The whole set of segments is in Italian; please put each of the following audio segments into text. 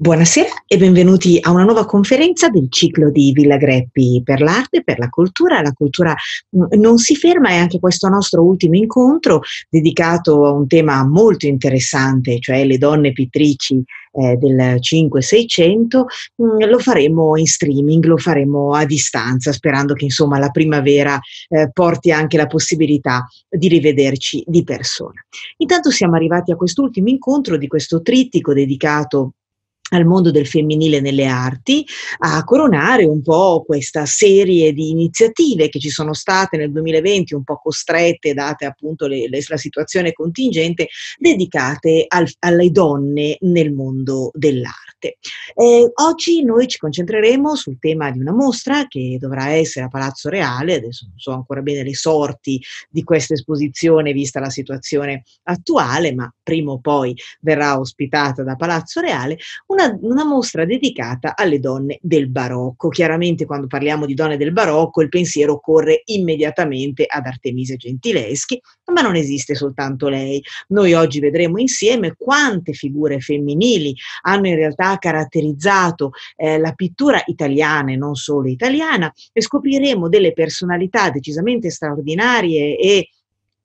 Buonasera e benvenuti a una nuova conferenza del ciclo di Villa Greppi per l'arte, per la cultura. La cultura mm, non si ferma e anche questo nostro ultimo incontro dedicato a un tema molto interessante, cioè le donne pittrici eh, del 5-600, mm, lo faremo in streaming, lo faremo a distanza, sperando che insomma la primavera eh, porti anche la possibilità di rivederci di persona. Intanto siamo arrivati a quest'ultimo incontro di questo trittico dedicato al mondo del femminile nelle arti a coronare un po' questa serie di iniziative che ci sono state nel 2020, un po' costrette, date appunto le, le, la situazione contingente, dedicate al, alle donne nel mondo dell'arte. Eh, oggi noi ci concentreremo sul tema di una mostra che dovrà essere a Palazzo Reale, adesso non so ancora bene le sorti di questa esposizione vista la situazione attuale, ma prima o poi verrà ospitata da Palazzo Reale, una, una, mostra dedicata alle donne del barocco. Chiaramente quando parliamo di donne del barocco il pensiero corre immediatamente ad Artemisia Gentileschi, ma non esiste soltanto lei. Noi oggi vedremo insieme quante figure femminili hanno in realtà caratterizzato eh, la pittura italiana e non solo italiana e scopriremo delle personalità decisamente straordinarie e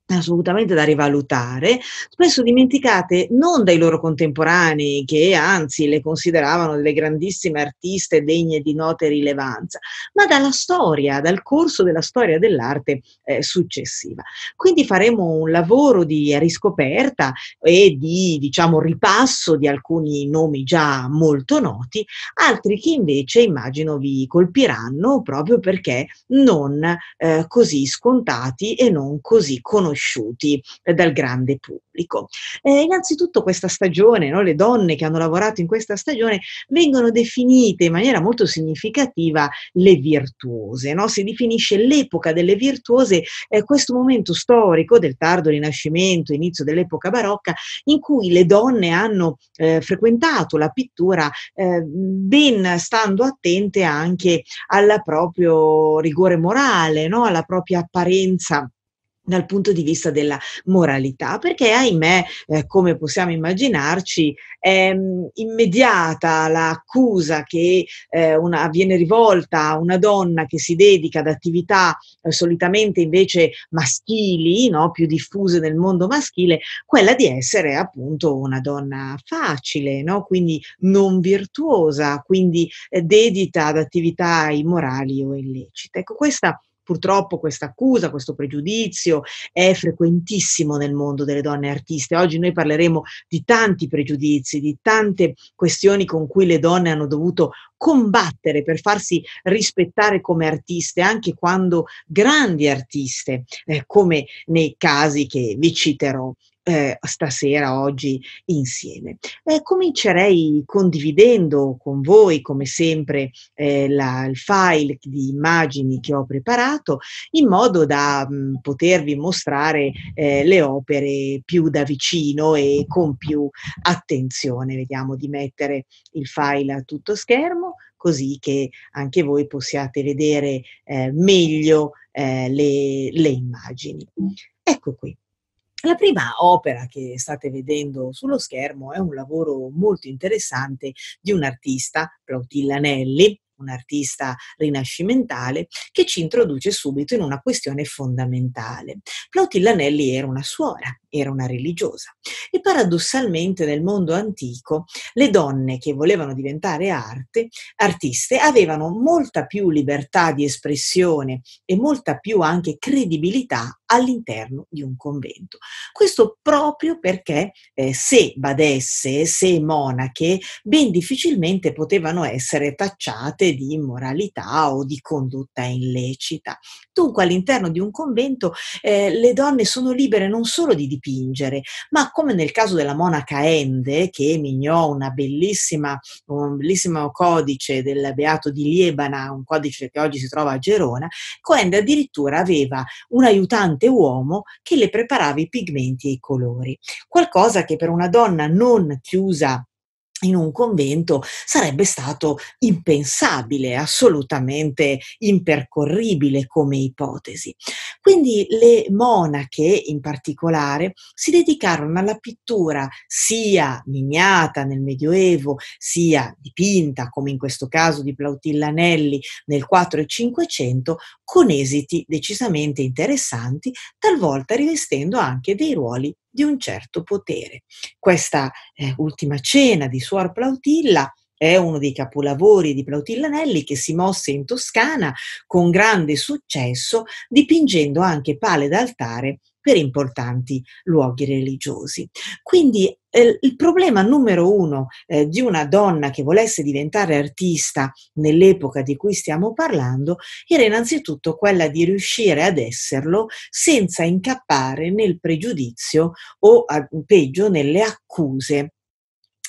assolutamente da rivalutare, spesso dimenticate non dai loro contemporanei che anzi le consideravano delle grandissime artiste degne di note rilevanza, ma dalla storia, dal corso della storia dell'arte eh, successiva. Quindi faremo un lavoro di riscoperta e di diciamo ripasso di alcuni nomi già molto noti, altri che invece immagino vi colpiranno proprio perché non eh, così scontati e non così conosciuti conosciuti dal grande pubblico. Eh, innanzitutto questa stagione, no, le donne che hanno lavorato in questa stagione vengono definite in maniera molto significativa le virtuose, no? si definisce l'epoca delle virtuose, eh, questo momento storico del tardo Rinascimento, inizio dell'epoca barocca, in cui le donne hanno eh, frequentato la pittura eh, ben stando attente anche al proprio rigore morale, no? alla propria apparenza dal punto di vista della moralità, perché ahimè, eh, come possiamo immaginarci, è mm, immediata l'accusa che eh, una, viene rivolta a una donna che si dedica ad attività eh, solitamente invece maschili, no? più diffuse nel mondo maschile, quella di essere appunto una donna facile, no? quindi non virtuosa, quindi eh, dedita ad attività immorali o illecite. Ecco, questa Purtroppo questa accusa, questo pregiudizio è frequentissimo nel mondo delle donne artiste. Oggi noi parleremo di tanti pregiudizi, di tante questioni con cui le donne hanno dovuto combattere per farsi rispettare come artiste, anche quando grandi artiste, eh, come nei casi che vi citerò eh, stasera, oggi insieme. Eh, comincerei condividendo con voi, come sempre, eh, la, il file di immagini che ho preparato in modo da mh, mm, potervi mostrare eh, le opere più da vicino e con più attenzione. Vediamo di mettere il file a tutto schermo così che anche voi possiate vedere eh, meglio eh, le, le immagini. Ecco qui. La prima opera che state vedendo sullo schermo è un lavoro molto interessante di un artista, Plautilla Nelli, un artista rinascimentale, che ci introduce subito in una questione fondamentale. Plautilla Nelli era una suora era una religiosa. E paradossalmente nel mondo antico le donne che volevano diventare arte, artiste avevano molta più libertà di espressione e molta più anche credibilità all'interno di un convento. Questo proprio perché eh, se badesse, se monache, ben difficilmente potevano essere tacciate di immoralità o di condotta illecita. Dunque all'interno di un convento eh, le donne sono libere non solo di dipendere, dipingere, ma come nel caso della monaca Ende, che Mignò, una bellissima, un bellissimo codice del Beato di Liebana, un codice che oggi si trova a Gerona, Coende addirittura aveva un aiutante uomo che le preparava i pigmenti e i colori. Qualcosa che per una donna non chiusa in un convento sarebbe stato impensabile, assolutamente impercorribile come ipotesi. Quindi le monache in particolare si dedicarono alla pittura sia miniata nel Medioevo, sia dipinta, come in questo caso di Plautilla Nelli nel 4 e 500, con esiti decisamente interessanti, talvolta rivestendo anche dei ruoli di un certo potere. Questa eh, ultima cena di Suor Plautilla è uno dei capolavori di Plautilla Plautillanelli che si mosse in Toscana con grande successo, dipingendo anche pale d'altare per importanti luoghi religiosi. Quindi eh, il problema numero uno eh, di una donna che volesse diventare artista nell'epoca di cui stiamo parlando era innanzitutto quella di riuscire ad esserlo senza incappare nel pregiudizio o a, peggio nelle accuse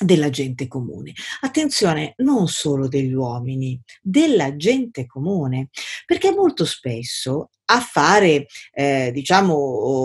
della gente comune. Attenzione, non solo degli uomini, della gente comune, perché molto spesso a fare, eh, diciamo,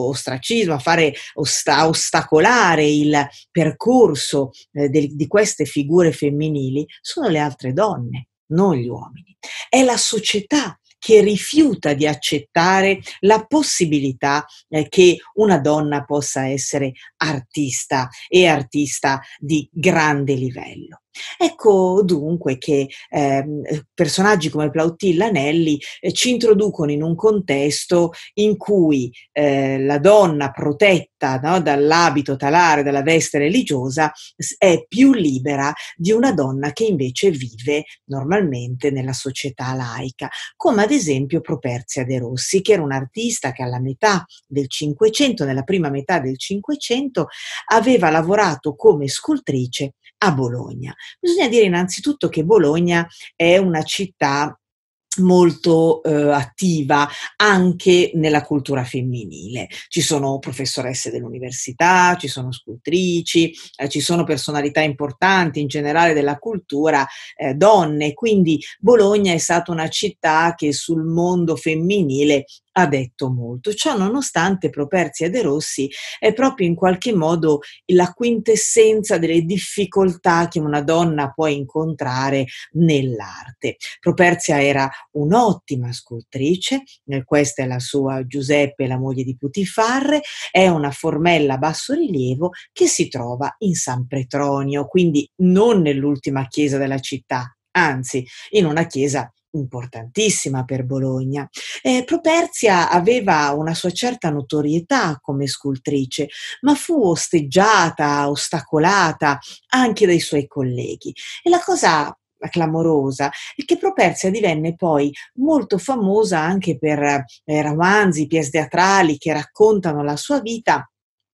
ostracismo, a fare osta- ostacolare il percorso eh, de- di queste figure femminili sono le altre donne, non gli uomini. È la società che rifiuta di accettare la possibilità eh, che una donna possa essere artista e artista di grande livello. Ecco dunque che eh, personaggi come Plautilla Nelli eh, ci introducono in un contesto in cui eh, la donna protetta no, dall'abito talare, dalla veste religiosa, è più libera di una donna che invece vive normalmente nella società laica, come ad esempio Properzia De Rossi, che era un artista che alla metà del Cinquecento, nella prima metà del Cinquecento, aveva lavorato come scultrice a Bologna. Bisogna dire innanzitutto che Bologna è una città molto eh, attiva anche nella cultura femminile. Ci sono professoresse dell'università, ci sono scultrici, eh, ci sono personalità importanti in generale della cultura, eh, donne, quindi Bologna è stata una città che sul mondo femminile ha detto molto. Ciò nonostante Properzia De Rossi è proprio in qualche modo la quintessenza delle difficoltà che una donna può incontrare nell'arte. Properzia era un'ottima scultrice, eh, questa è la sua Giuseppe, la moglie di Putifarre, è una formella a basso rilievo che si trova in San Petronio, quindi non nell'ultima chiesa della città, anzi in una chiesa importantissima per Bologna. Eh, Properzia aveva una sua certa notorietà come scultrice, ma fu osteggiata, ostacolata anche dai suoi colleghi. E la cosa clamorosa è che Properzia divenne poi molto famosa anche per eh, romanzi, pièce teatrali che raccontano la sua vita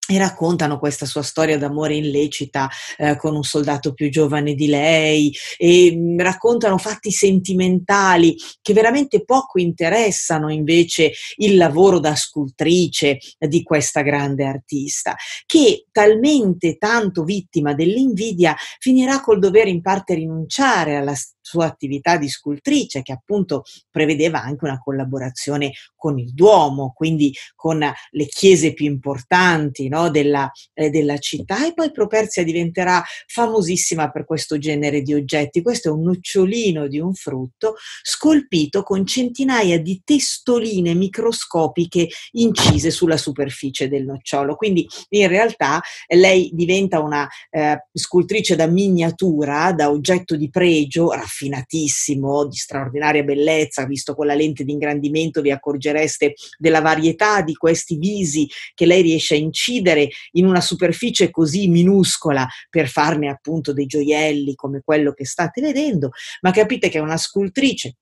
e raccontano questa sua storia d'amore illecita eh, con un soldato più giovane di lei e mh, mm, raccontano fatti sentimentali che veramente poco interessano invece il lavoro da scultrice di questa grande artista che talmente tanto vittima dell'invidia finirà col dover in parte rinunciare alla sua attività di scultrice che appunto prevedeva anche una collaborazione con il Duomo, quindi con le chiese più importanti no, della, eh, della, città e poi Properzia diventerà famosissima per questo genere di oggetti. Questo è un nocciolino di un frutto scolpito con centinaia di testoline microscopiche incise sulla superficie del nocciolo. Quindi in realtà lei diventa una eh, scultrice da miniatura, da oggetto di pregio, raffinata raffinatissimo, di straordinaria bellezza, visto con la lente di ingrandimento vi accorgereste della varietà di questi visi che lei riesce a incidere in una superficie così minuscola per farne appunto dei gioielli come quello che state vedendo, ma capite che è una scultrice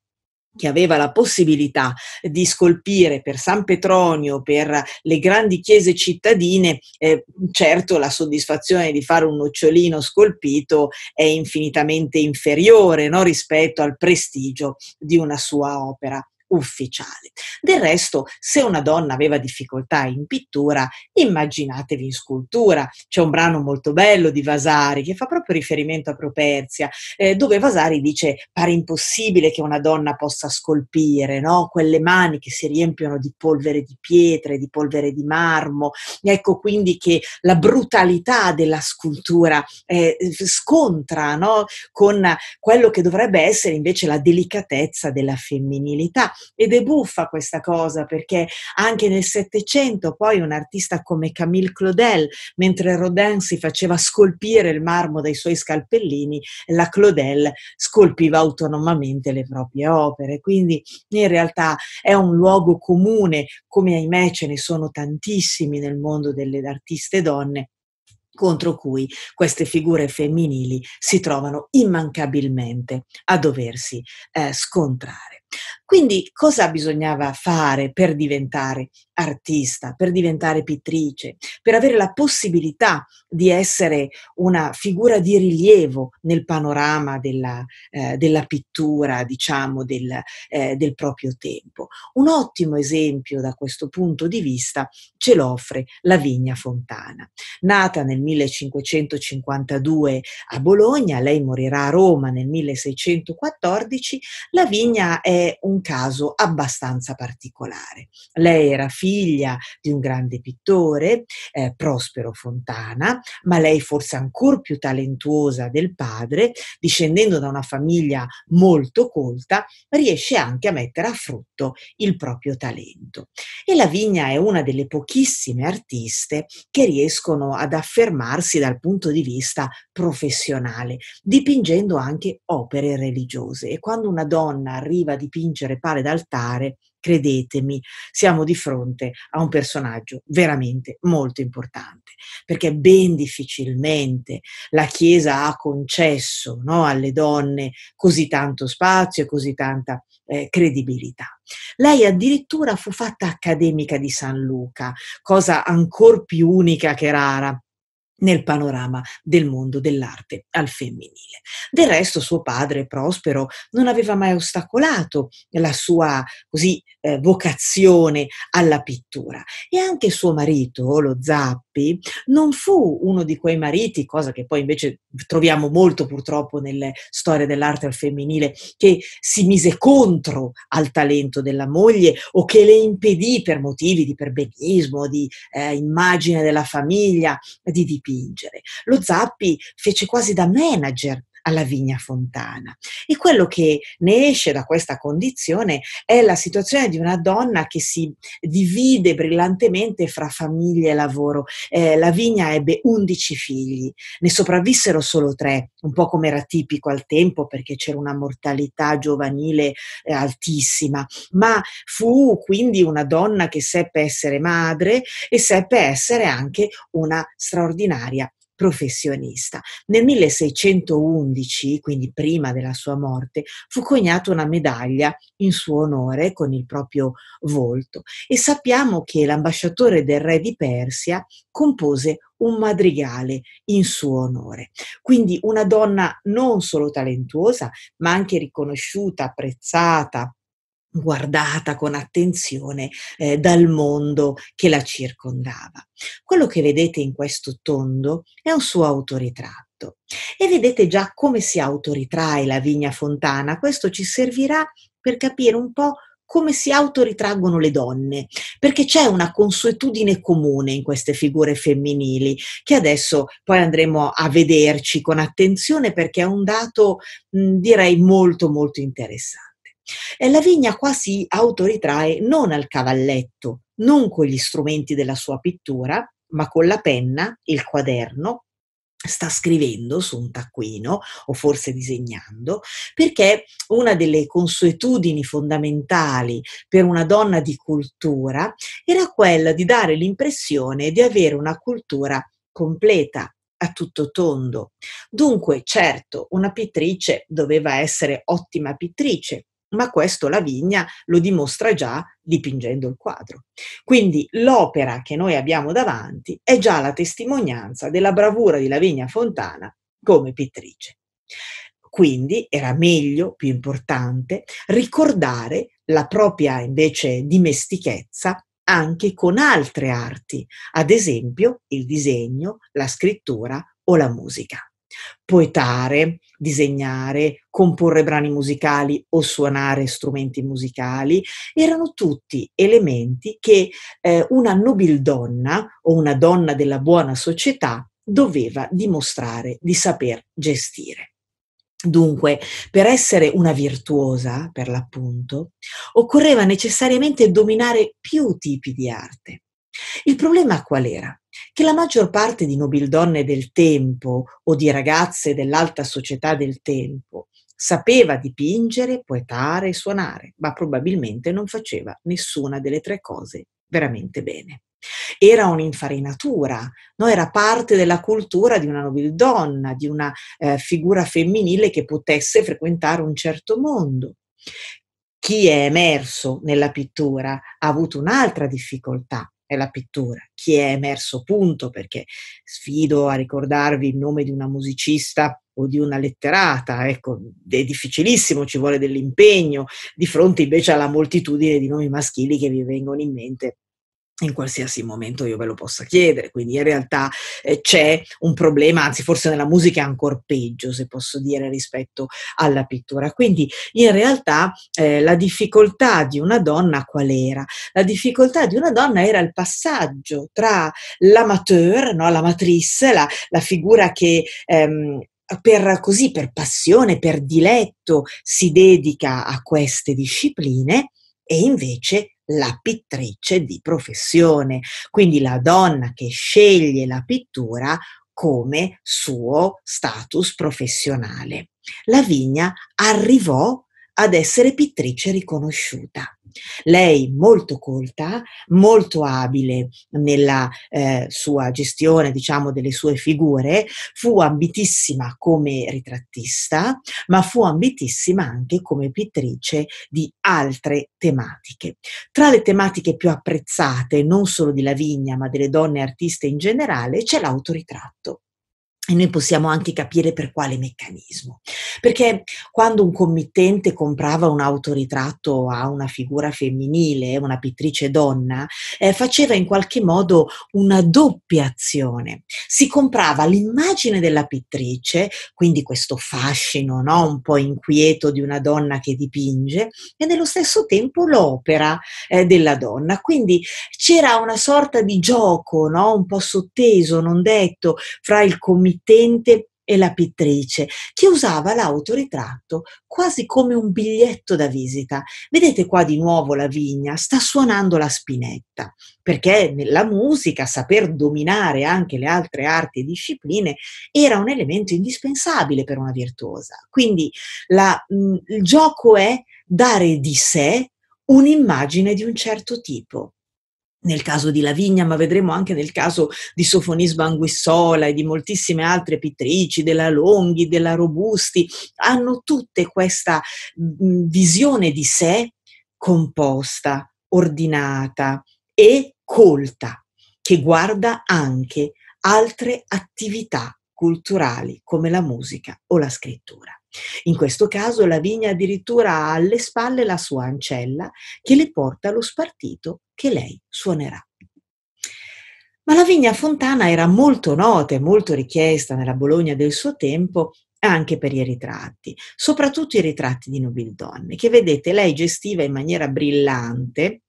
che aveva la possibilità di scolpire per San Petronio, per le grandi chiese cittadine, eh, certo la soddisfazione di fare un nocciolino scolpito è infinitamente inferiore no? rispetto al prestigio di una sua opera ufficiale. Del resto, se una donna aveva difficoltà in pittura, immaginatevi in scultura. C'è un brano molto bello di Vasari che fa proprio riferimento a Properzia, eh, dove Vasari dice pare impossibile che una donna possa scolpire, no? quelle mani che si riempiono di polvere di pietre, di polvere di marmo. Ecco quindi che la brutalità della scultura eh, scontra no? con quello che dovrebbe essere invece la delicatezza della femminilità. Ed è buffa questa cosa perché anche nel Settecento poi un artista come Camille Claudel, mentre Rodin si faceva scolpire il marmo dai suoi scalpellini, la Claudel scolpiva autonomamente le proprie opere. Quindi in realtà è un luogo comune, come ahimè ce ne sono tantissimi nel mondo delle artiste donne, contro cui queste figure femminili si trovano immancabilmente a doversi eh, scontrare. Quindi cosa bisognava fare per diventare artista, per diventare pittrice, per avere la possibilità di essere una figura di rilievo nel panorama della, eh, della pittura, diciamo, del, eh, del proprio tempo? Un ottimo esempio da questo punto di vista ce l'offre la Vigna Fontana. Nata nel 1552 a Bologna, lei morirà a Roma nel 1614, la Vigna è un caso abbastanza particolare. Lei era figlia di un grande pittore, eh, Prospero Fontana, ma lei forse ancora più talentuosa del padre, discendendo da una famiglia molto colta, riesce anche a mettere a frutto il proprio talento. E Lavinia è una delle pochissime artiste che riescono ad affermarsi dal punto di vista professionale, dipingendo anche opere religiose. E quando una donna arriva di dipingere pare d'altare, credetemi, siamo di fronte a un personaggio veramente molto importante, perché ben difficilmente la Chiesa ha concesso no, alle donne così tanto spazio e così tanta eh, credibilità. Lei addirittura fu fatta accademica di San Luca, cosa ancor più unica che rara nel panorama del mondo dell'arte al femminile. Del resto suo padre Prospero non aveva mai ostacolato la sua così eh, vocazione alla pittura e anche suo marito, lo zar Sappi non fu uno di quei mariti, cosa che poi invece troviamo molto purtroppo nelle storie dell'arte al femminile, che si mise contro al talento della moglie o che le impedì per motivi di perbenismo, di eh, immagine della famiglia, di dipingere. Lo Zappi fece quasi da manager alla vigna fontana. E quello che ne esce da questa condizione è la situazione di una donna che si divide brillantemente fra famiglia e lavoro. Eh, la vigna ebbe 11 figli, ne sopravvissero solo tre, un po' come era tipico al tempo perché c'era una mortalità giovanile eh, altissima, ma fu quindi una donna che seppe essere madre e seppe essere anche una straordinaria professionista. Nel 1611, quindi prima della sua morte, fu coniata una medaglia in suo onore con il proprio volto e sappiamo che l'ambasciatore del re di Persia compose un madrigale in suo onore. Quindi una donna non solo talentuosa, ma anche riconosciuta, apprezzata, guardata con attenzione eh, dal mondo che la circondava. Quello che vedete in questo tondo è un suo autoritratto. E vedete già come si autoritrae la vigna fontana. Questo ci servirà per capire un po' come si autoritraggono le donne, perché c'è una consuetudine comune in queste figure femminili, che adesso poi andremo a vederci con attenzione perché è un dato, mh, direi, molto molto interessante. E la vigna qua si autoritrae non al cavalletto, non con gli strumenti della sua pittura, ma con la penna, il quaderno, sta scrivendo su un taccuino o forse disegnando, perché una delle consuetudini fondamentali per una donna di cultura era quella di dare l'impressione di avere una cultura completa, a tutto tondo. Dunque, certo, una pittrice doveva essere ottima pittrice, ma questo la vigna lo dimostra già dipingendo il quadro. Quindi l'opera che noi abbiamo davanti è già la testimonianza della bravura di Lavinia Fontana come pittrice. Quindi era meglio, più importante, ricordare la propria invece dimestichezza anche con altre arti, ad esempio il disegno, la scrittura o la musica poetare, disegnare, comporre brani musicali o suonare strumenti musicali, erano tutti elementi che eh, una nobildonna o una donna della buona società doveva dimostrare di saper gestire. Dunque, per essere una virtuosa, per l'appunto, occorreva necessariamente dominare più tipi di arte. Il problema qual era? che la maggior parte di nobildonne del tempo o di ragazze dell'alta società del tempo sapeva dipingere, poetare e suonare, ma probabilmente non faceva nessuna delle tre cose veramente bene. Era un'infarinatura, no? era parte della cultura di una nobildonna, di una eh, figura femminile che potesse frequentare un certo mondo. Chi è emerso nella pittura ha avuto un'altra difficoltà, è la pittura, chi è emerso punto, perché sfido a ricordarvi il nome di una musicista o di una letterata, ecco, è difficilissimo, ci vuole dell'impegno, di fronte invece alla moltitudine di nomi maschili che vi vengono in mente in qualsiasi momento io ve lo possa chiedere, quindi in realtà eh, c'è un problema, anzi forse nella musica è ancora peggio, se posso dire, rispetto alla pittura. Quindi in realtà eh, la difficoltà di una donna qual era? La difficoltà di una donna era il passaggio tra l'amateur, no? l'amatrice, la, la, figura che ehm, per così, per passione, per diletto si dedica a queste discipline e invece la pittrice di professione, quindi la donna che sceglie la pittura come suo status professionale. La vigna arrivò ad essere pittrice riconosciuta. Lei molto colta, molto abile nella eh, sua gestione, diciamo, delle sue figure, fu ambitissima come ritrattista, ma fu ambitissima anche come pittrice di altre tematiche. Tra le tematiche più apprezzate, non solo di Lavigna, ma delle donne artiste in generale, c'è l'autoritratto. E noi possiamo anche capire per quale meccanismo. Perché quando un committente comprava un autoritratto a una figura femminile, una pittrice donna, eh, faceva in qualche modo una doppia azione. Si comprava l'immagine della pittrice, quindi questo fascino no? un po' inquieto di una donna che dipinge, e nello stesso tempo l'opera eh, della donna. Quindi c'era una sorta di gioco no? un po' sotteso, non detto, fra il committente l'emittente e la pittrice, che usava l'autoritratto quasi come un biglietto da visita. Vedete qua di nuovo la vigna, sta suonando la spinetta, perché nella musica saper dominare anche le altre arti e discipline era un elemento indispensabile per una virtuosa. Quindi la, mh, mm, il gioco è dare di sé un'immagine di un certo tipo nel caso di Lavigna, ma vedremo anche nel caso di Sofonisba Anguissola e di moltissime altre pittrici, della Longhi, della Robusti, hanno tutte questa mm, mm, visione di sé composta, ordinata e colta, che guarda anche altre attività culturali come la musica o la scrittura. In questo caso la vigna addirittura ha alle spalle la sua ancella che le porta lo spartito che lei suonerà. Ma la vigna fontana era molto nota e molto richiesta nella Bologna del suo tempo anche per i ritratti, soprattutto i ritratti di nobildonne, che vedete lei gestiva in maniera brillante,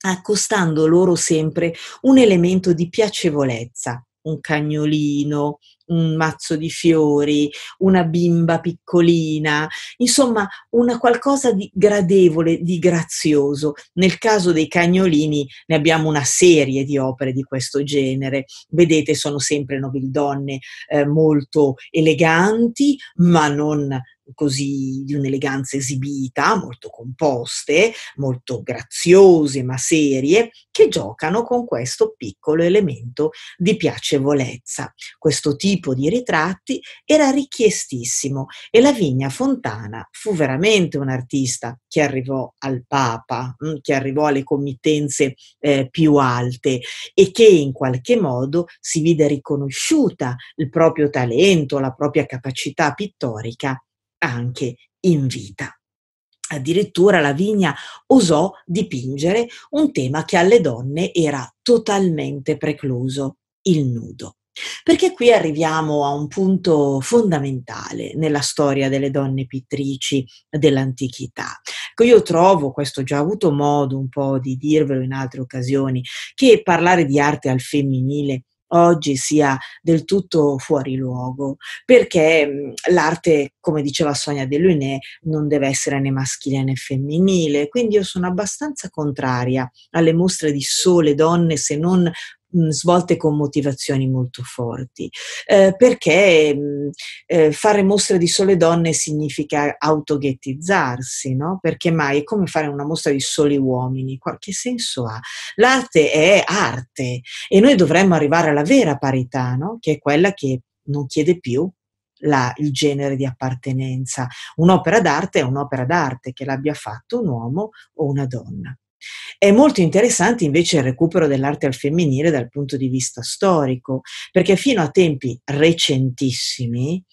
accostando loro sempre un elemento di piacevolezza, un cagnolino, un mazzo di fiori, una bimba piccolina, insomma una qualcosa di gradevole, di grazioso. Nel caso dei cagnolini ne abbiamo una serie di opere di questo genere. Vedete, sono sempre nobildonne eh, molto eleganti, ma non così di un'eleganza esibita, molto composte, molto graziose ma serie, che giocano con questo piccolo elemento di piacevolezza. Questo tipo tipo di ritratti era richiestissimo e Lavinia Fontana fu veramente un artista che arrivò al Papa, mm, che arrivò alle committenze eh, più alte e che in qualche modo si vide riconosciuta il proprio talento, la propria capacità pittorica anche in vita. Addirittura Lavinia osò dipingere un tema che alle donne era totalmente precluso, il nudo. Perché qui arriviamo a un punto fondamentale nella storia delle donne pittrici dell'antichità. Ecco, io trovo, questo ho già avuto modo un po' di dirvelo in altre occasioni, che parlare di arte al femminile oggi sia del tutto fuori luogo, perché mm, l'arte, come diceva Sonia De Luné, non deve essere né maschile né femminile, quindi io sono abbastanza contraria alle mostre di sole donne se non svolte con motivazioni molto forti, eh, perché mh, eh, fare mostra di sole donne significa autoghettizzarsi, no? Perché mai è come fare una mostra di soli uomini, qualche senso ha? L'arte è arte e noi dovremmo arrivare alla vera parità, no? Che è quella che non chiede più la, il genere di appartenenza. Un'opera d'arte è un'opera d'arte che l'abbia fatto un uomo o una donna. È molto interessante invece il recupero dell'arte al femminile dal punto di vista storico, perché fino a tempi recentissimi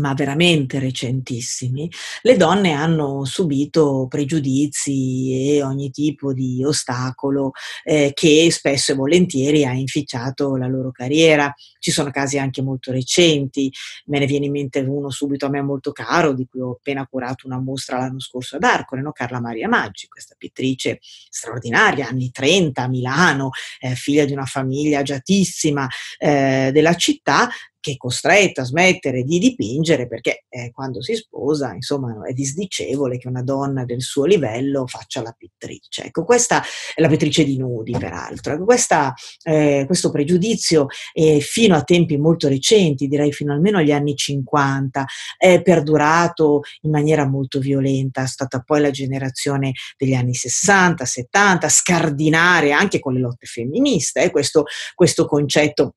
ma veramente recentissimi, le donne hanno subito pregiudizi e ogni tipo di ostacolo eh, che spesso e volentieri ha inficiato la loro carriera. Ci sono casi anche molto recenti, me ne viene in mente uno subito a me molto caro, di cui ho appena curato una mostra l'anno scorso ad Arcole, no? Carla Maria Maggi, questa pittrice straordinaria, anni 30, a Milano, eh, figlia di una famiglia agiatissima eh, della città, che è costretta a smettere di dipingere perché eh, quando si sposa, insomma, è disdicevole che una donna del suo livello faccia la pittrice. Ecco, questa è la pittrice di nudi, peraltro. Ecco, questa, eh, questo pregiudizio eh, fino a tempi molto recenti, direi fino almeno agli anni 50, è perdurato in maniera molto violenta. È stata poi la generazione degli anni 60, 70, scardinare anche con le lotte femministe eh, questo, questo concetto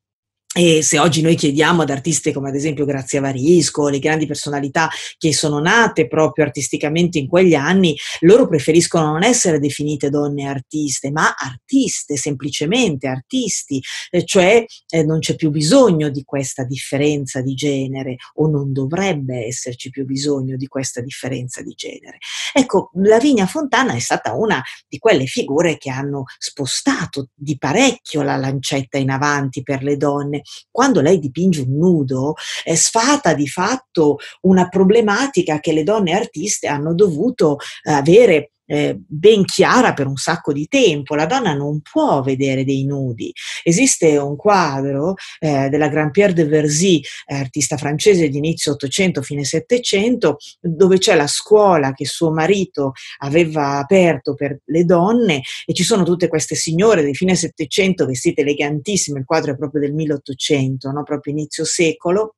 e se oggi noi chiediamo ad artiste come ad esempio Grazia Varisco, le grandi personalità che sono nate proprio artisticamente in quegli anni, loro preferiscono non essere definite donne artiste, ma artiste, semplicemente artisti, eh, cioè eh, non c'è più bisogno di questa differenza di genere o non dovrebbe esserci più bisogno di questa differenza di genere. Ecco, Lavinia Fontana è stata una di quelle figure che hanno spostato di parecchio la lancetta in avanti per le donne quando lei dipinge un nudo, eh, sfata di fatto una problematica che le donne artiste hanno dovuto eh, avere eh, ben chiara per un sacco di tempo. La donna non può vedere dei nudi. Esiste un quadro eh, della Grand-Pierre de Verzy, eh, artista francese di inizio 800, fine 700, dove c'è la scuola che suo marito aveva aperto per le donne e ci sono tutte queste signore di fine 700 vestite elegantissime, il quadro è proprio del 1800, no? proprio inizio secolo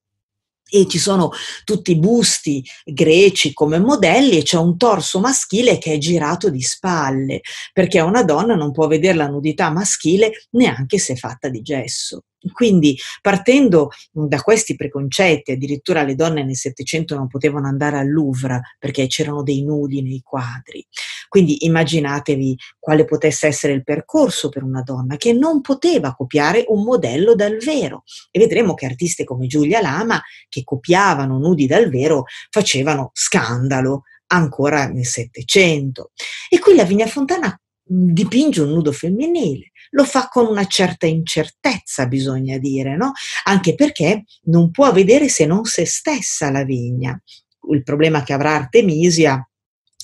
e ci sono tutti i busti greci come modelli e c'è un torso maschile che è girato di spalle, perché una donna non può vedere la nudità maschile neanche se fatta di gesso. Quindi partendo mhmm, da questi preconcetti, addirittura le donne nel Settecento non potevano andare al Louvre perché c'erano dei nudi nei quadri. Quindi immaginatevi quale potesse essere il percorso per una donna che non poteva copiare un modello dal vero. E vedremo che artiste come Giulia Lama, che copiavano nudi dal vero, facevano scandalo ancora nel Settecento. E qui la Vigna Fontana mhmm, dipinge un nudo femminile lo fa con una certa incertezza, bisogna dire, no? Anche perché non può vedere se non se stessa la vigna. Il problema che avrà Artemisia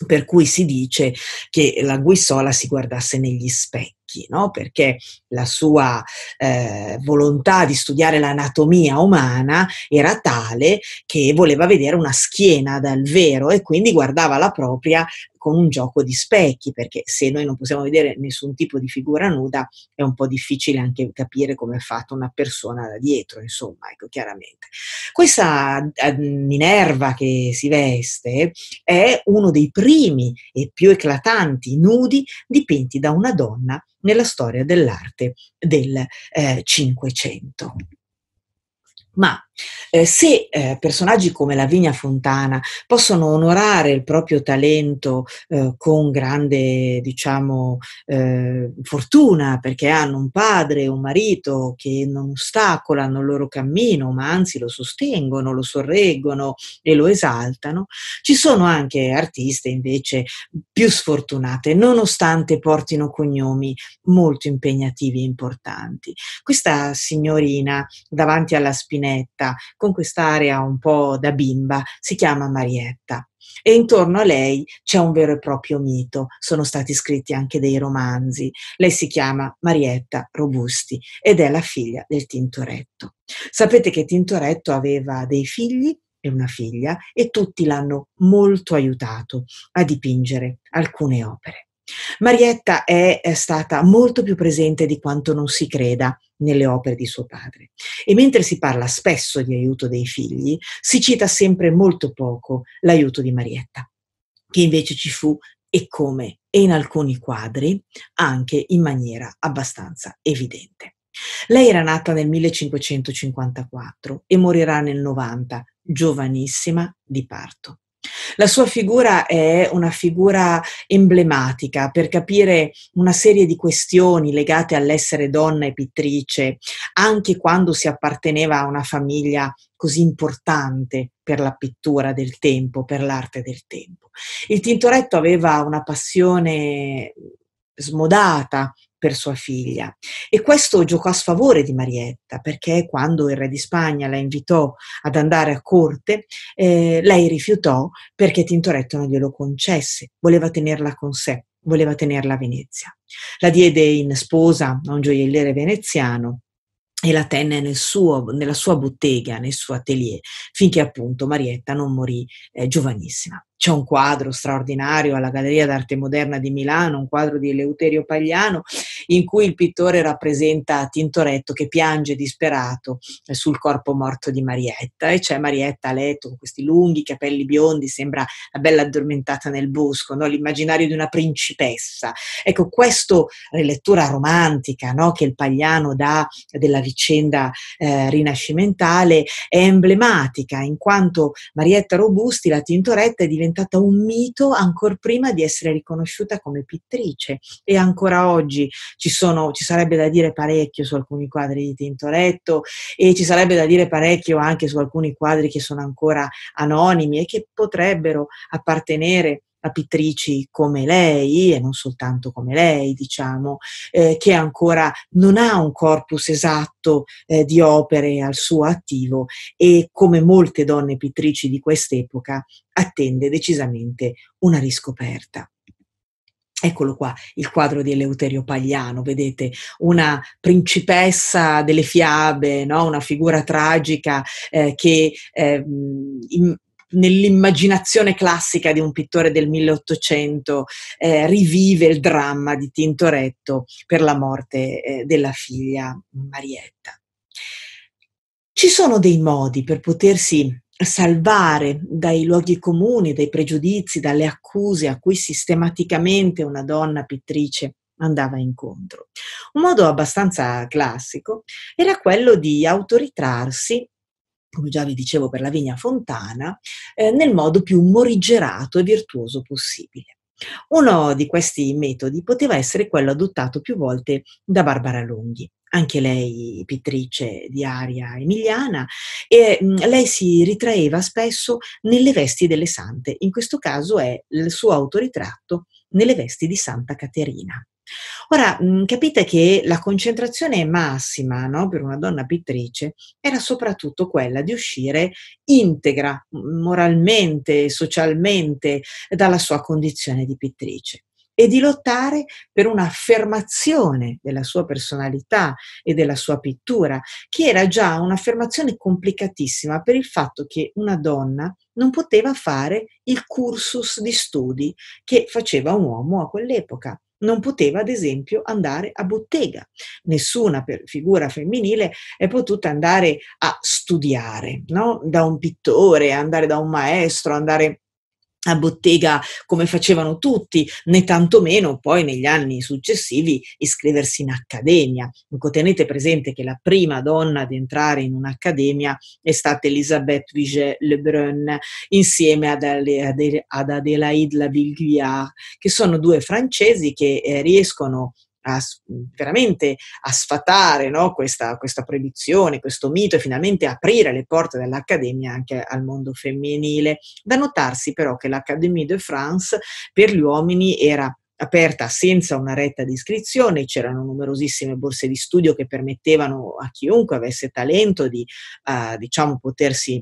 per cui si dice che la Guisola si guardasse negli specchi, no? perché la sua eh, volontà di studiare l'anatomia umana era tale che voleva vedere una schiena dal vero e quindi guardava la propria con un gioco di specchi, perché se noi non possiamo vedere nessun tipo di figura nuda è un po' difficile anche capire come è fatta una persona da dietro, insomma, ecco, chiaramente. Questa Minerva che si veste è uno dei primi e più eclatanti nudi dipinti da una donna nella storia dell'arte del eh, Cinquecento. Eh, Ma eh, se eh, personaggi come Lavinia Fontana possono onorare il proprio talento eh, con grande, diciamo, eh, fortuna, perché hanno un padre, un marito che non ostacolano il loro cammino, ma anzi lo sostengono, lo sorreggono e lo esaltano, ci sono anche artiste invece più sfortunate, nonostante portino cognomi molto impegnativi e importanti. Questa signorina davanti alla spinetta cresciuta con quest'area un po' da bimba, si chiama Marietta. E intorno a lei c'è un vero e proprio mito, sono stati scritti anche dei romanzi. Lei si chiama Marietta Robusti ed è la figlia del Tintoretto. Sapete che Tintoretto aveva dei figli e una figlia e tutti l'hanno molto aiutato a dipingere alcune opere. Marietta è stata molto più presente di quanto non si creda nelle opere di suo padre. E mentre si parla spesso di aiuto dei figli, si cita sempre molto poco l'aiuto di Marietta, che invece ci fu e come, e in alcuni quadri anche in maniera abbastanza evidente. Lei era nata nel 1554 e morirà nel 90, giovanissima di parto. La sua figura è una figura emblematica per capire una serie di questioni legate all'essere donna e pittrice, anche quando si apparteneva a una famiglia così importante per la pittura del tempo, per l'arte del tempo. Il Tintoretto aveva una passione smodata per sua figlia. E questo giocò a sfavore di Marietta, perché quando il re di Spagna la invitò ad andare a corte, eh, lei rifiutò perché Tintoretto non glielo concesse, voleva tenerla con sé, voleva tenerla a Venezia. La diede in sposa a un gioielliere veneziano e la tenne nel suo, nella sua bottega, nel suo atelier, finché appunto Marietta non morì eh, giovanissima. C'è un quadro straordinario alla Galleria d'Arte Moderna di Milano, un quadro di Eleuterio Pagliano, in cui il pittore rappresenta Tintoretto che piange disperato eh, sul corpo morto di Marietta e c'è Marietta a letto con questi lunghi capelli biondi, sembra la bella addormentata nel bosco, no? l'immaginario di una principessa. Ecco, questa rilettura romantica no? che il Pagliano dà della vicenda eh, rinascimentale è emblematica in quanto Marietta Robusti, la Tintoretta, è diventata diventata un mito ancora prima di essere riconosciuta come pittrice e ancora oggi ci, sono, ci sarebbe da dire parecchio su alcuni quadri di Tintoretto e ci sarebbe da dire parecchio anche su alcuni quadri che sono ancora anonimi e che potrebbero appartenere a pittrici come lei e non soltanto come lei, diciamo, eh, che ancora non ha un corpus esatto eh, di opere al suo attivo e come molte donne pittrici di quest'epoca attende decisamente una riscoperta. Eccolo qua, il quadro di Eleuterio Pagliano, vedete, una principessa delle fiabe, no? una figura tragica eh, che eh, in, nell'immaginazione classica di un pittore del 1800 eh, rivive il dramma di Tintoretto per la morte eh, della figlia Marietta. Ci sono dei modi per potersi salvare dai luoghi comuni, dai pregiudizi, dalle accuse a cui sistematicamente una donna pittrice andava incontro. Un modo abbastanza classico era quello di autoritrarsi come già vi dicevo per la vigna fontana, eh, nel modo più morigerato e virtuoso possibile. Uno di questi metodi poteva essere quello adottato più volte da Barbara Longhi anche lei pittrice di aria emiliana, e mh, mhmm, lei si ritraeva spesso nelle vesti delle sante, in questo caso è il suo autoritratto nelle vesti di Santa Caterina. Ora, mh, mhmm, capite che la concentrazione massima no, per una donna pittrice era soprattutto quella di uscire integra moralmente, socialmente dalla sua condizione di pittrice e di lottare per un'affermazione della sua personalità e della sua pittura, che era già un'affermazione complicatissima per il fatto che una donna non poteva fare il cursus di studi che faceva un uomo a quell'epoca non poteva, ad esempio, andare a bottega. Nessuna per figura femminile è potuta andare a studiare no? da un pittore, andare da un maestro, andare a bottega come facevano tutti, né tantomeno poi negli anni successivi iscriversi in accademia. Dunque, ecco, tenete presente che la prima donna ad entrare in un'accademia è stata Elisabeth Vigée Lebrun insieme ad, Adelaide Labilguiard, che sono due francesi che eh, riescono a, veramente a sfatare no, questa, questa predizione, questo mito e finalmente aprire le porte dell'Accademia anche al mondo femminile. Da notarsi però che l'Académie de France per gli uomini era aperta senza una retta di iscrizione, c'erano numerosissime borse di studio che permettevano a chiunque avesse talento di uh, diciamo, potersi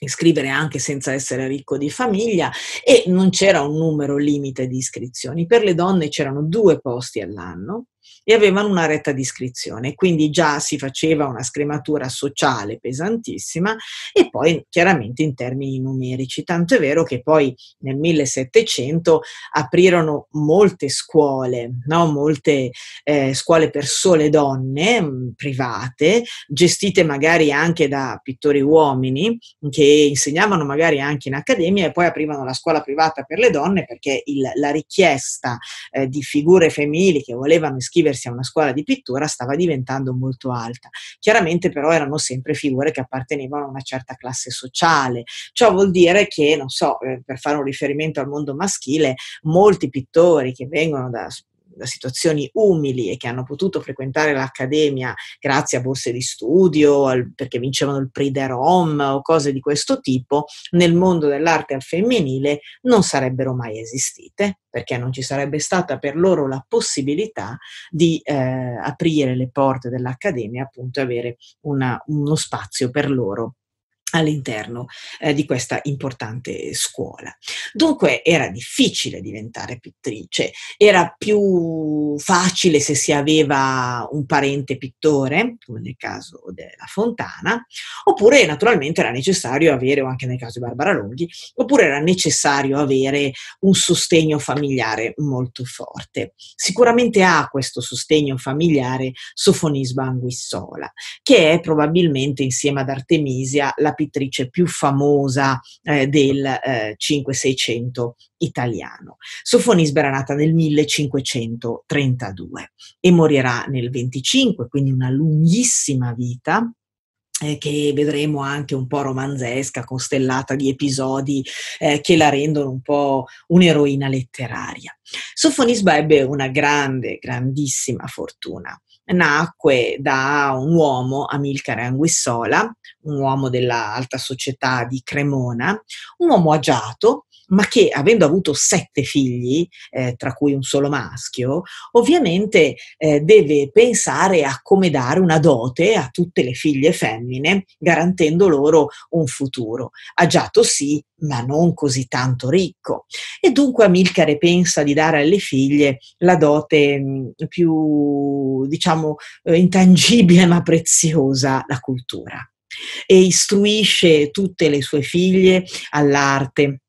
iscrivere anche senza essere ricco di famiglia e non c'era un numero limite di iscrizioni. Per le donne c'erano due posti all'anno e avevano una retta di iscrizione, quindi già si faceva una scrematura sociale pesantissima e poi chiaramente in termini numerici, tanto è vero che poi nel 1700 aprirono molte scuole, no? molte eh, scuole per sole donne mh, mm, private, gestite magari anche da pittori uomini che insegnavano magari anche in accademia e poi aprivano la scuola privata per le donne perché il, la richiesta eh, di figure femminili che volevano iscriversi iscriversi a una scuola di pittura stava diventando molto alta. Chiaramente però erano sempre figure che appartenevano a una certa classe sociale. Ciò vuol dire che, non so, eh, per fare un riferimento al mondo maschile, molti pittori che vengono da da situazioni umili e che hanno potuto frequentare l'accademia grazie a borse di studio, al, perché vincevano il Prix de Rome o cose di questo tipo, nel mondo dell'arte al femminile non sarebbero mai esistite, perché non ci sarebbe stata per loro la possibilità di eh, aprire le porte dell'accademia, appunto avere una, uno spazio per loro all'interno eh, di questa importante scuola. Dunque era difficile diventare pittrice, era più facile se si aveva un parente pittore, come nel caso della Fontana, oppure naturalmente era necessario avere, o anche nel caso di Barbara Longhi, oppure era necessario avere un sostegno familiare molto forte. Sicuramente ha questo sostegno familiare Sofonisba Anguissola, che è probabilmente insieme ad Artemisia la pittrice capitrice più famosa eh, del eh, 5-600 italiano. Sofonisba era nata nel 1532 e morirà nel 25, quindi una lunghissima vita eh, che vedremo anche un po' romanzesca, costellata di episodi eh, che la rendono un po' un'eroina letteraria. Sofonisba ebbe una grande, grandissima fortuna nacque da un uomo, Amilcare Anguissola, un uomo dell'alta società di Cremona, un uomo agiato ma che avendo avuto sette figli, eh, tra cui un solo maschio, ovviamente eh, deve pensare a come dare una dote a tutte le figlie femmine, garantendo loro un futuro. Agiato sì, ma non così tanto ricco. E dunque Amilcare pensa di dare alle figlie la dote mm, più, diciamo, eh, intangibile ma preziosa, la cultura. E istruisce tutte le sue figlie all'arte,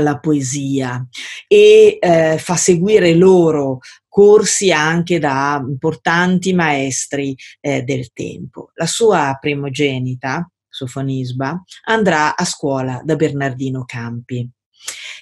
la poesia e eh, fa seguire loro corsi anche da importanti maestri eh, del tempo. La sua primogenita, Sofonisba, andrà a scuola da Bernardino Campi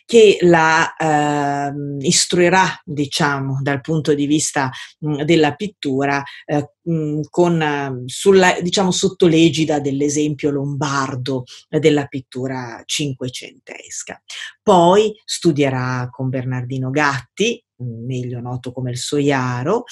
che la eh, istruirà, diciamo, dal punto di vista mh, della pittura, eh, mh, con, sulla, diciamo, sotto l'egida dell'esempio lombardo eh, della pittura cinquecentesca. Poi studierà con Bernardino Gatti meglio noto come il soiaro,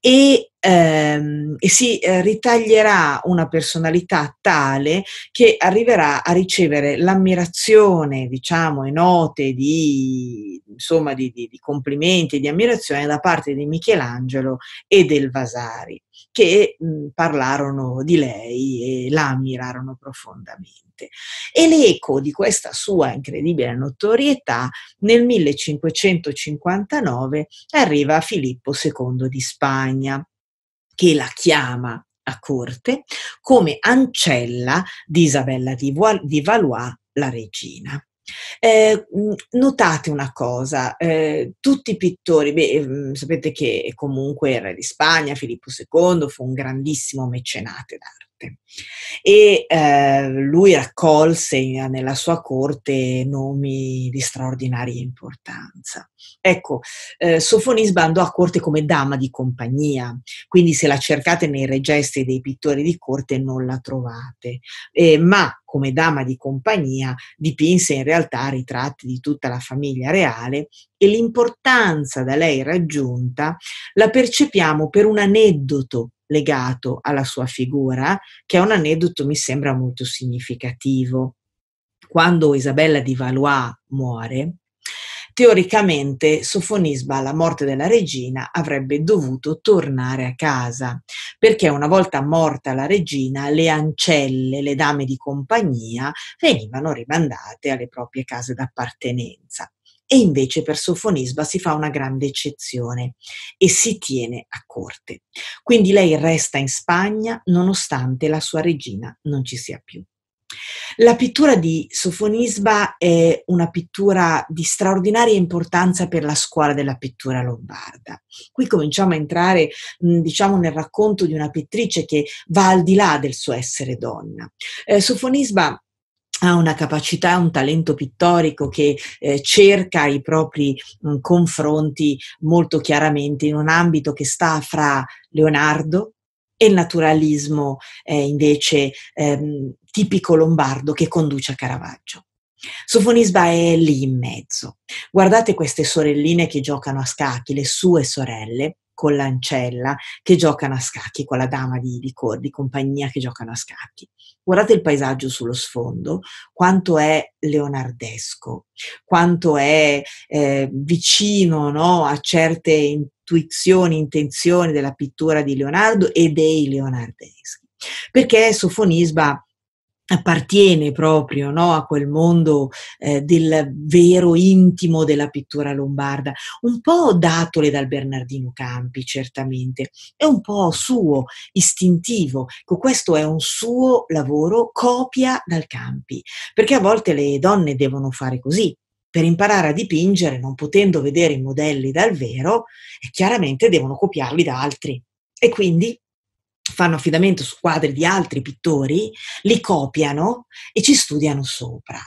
e, ehm, e si eh, ritaglierà una personalità tale che arriverà a ricevere l'ammirazione, diciamo, e note di, insomma, di, di, di complimenti, di ammirazione da parte di Michelangelo e del Vasari che mh, mhmm, parlarono di lei e la ammirarono profondamente. E l'eco di questa sua incredibile notorietà nel 1559 arriva a Filippo II di Spagna, che la chiama a corte come ancella di Isabella di, Valois, la regina. Eh, notate una cosa, eh, tutti i pittori, beh, ehm, sapete che comunque il re di Spagna, Filippo II, fu un grandissimo mecenate d'arte corte e eh, lui raccolse nella sua corte nomi di straordinaria importanza. Ecco, eh, Sofonisba andò a corte come dama di compagnia, quindi se la cercate nei registri dei pittori di corte non la trovate, eh, ma come dama di compagnia dipinse in realtà ritratti di tutta la famiglia reale e l'importanza da lei raggiunta la percepiamo per un aneddoto legato alla sua figura, che è un aneddoto mi sembra molto significativo. Quando Isabella di Valois muore, teoricamente Sofonisba alla morte della regina avrebbe dovuto tornare a casa, perché una volta morta la regina le ancelle, le dame di compagnia venivano rimandate alle proprie case d'appartenenza e invece per Sofonisba si fa una grande eccezione e si tiene a corte. Quindi lei resta in Spagna nonostante la sua regina non ci sia più. La pittura di Sofonisba è una pittura di straordinaria importanza per la scuola della pittura lombarda. Qui cominciamo a entrare, diciamo, nel racconto di una pittrice che va al di là del suo essere donna. Eh, Sofonisba ha una capacità, un talento pittorico che eh, cerca i propri mh, mm, confronti molto chiaramente in un ambito che sta fra Leonardo e il naturalismo eh, invece ehm, tipico lombardo che conduce a Caravaggio. Sofonisba è lì in mezzo. Guardate queste sorelline che giocano a scacchi, le sue sorelle, con l'ancella che giocano a scacchi, con la dama di, di, cor, di compagnia che giocano a scacchi. Guardate il paesaggio sullo sfondo, quanto è leonardesco, quanto è eh, vicino no, a certe intuizioni, intenzioni della pittura di Leonardo e dei leonardeschi. Perché Sofonisba appartiene proprio no, a quel mondo eh, del vero intimo della pittura lombarda, un po' datole dal Bernardino Campi certamente, è un po' suo, istintivo, questo è un suo lavoro, copia dal Campi, perché a volte le donne devono fare così, per imparare a dipingere non potendo vedere i modelli dal vero, chiaramente devono copiarli da altri e quindi fanno affidamento su quadri di altri pittori, li copiano e ci studiano sopra.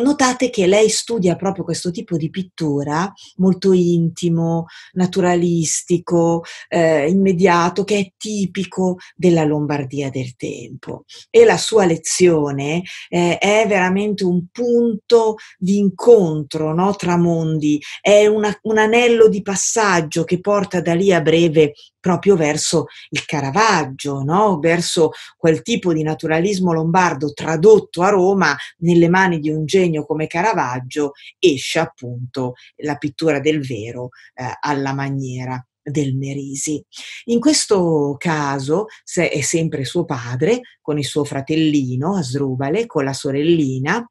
Notate che lei studia proprio questo tipo di pittura molto intimo, naturalistico, eh, immediato, che è tipico della Lombardia del tempo. E la sua lezione eh, è veramente un punto di incontro no, tra mondi, è una, un anello di passaggio che porta da lì a breve proprio verso il Caravaggio, no? verso quel tipo di naturalismo lombardo tradotto a Roma nelle mani di un genio come Caravaggio, esce appunto la pittura del vero eh, alla maniera del Merisi. In questo caso è sempre suo padre con il suo fratellino Asdrubale, con la sorellina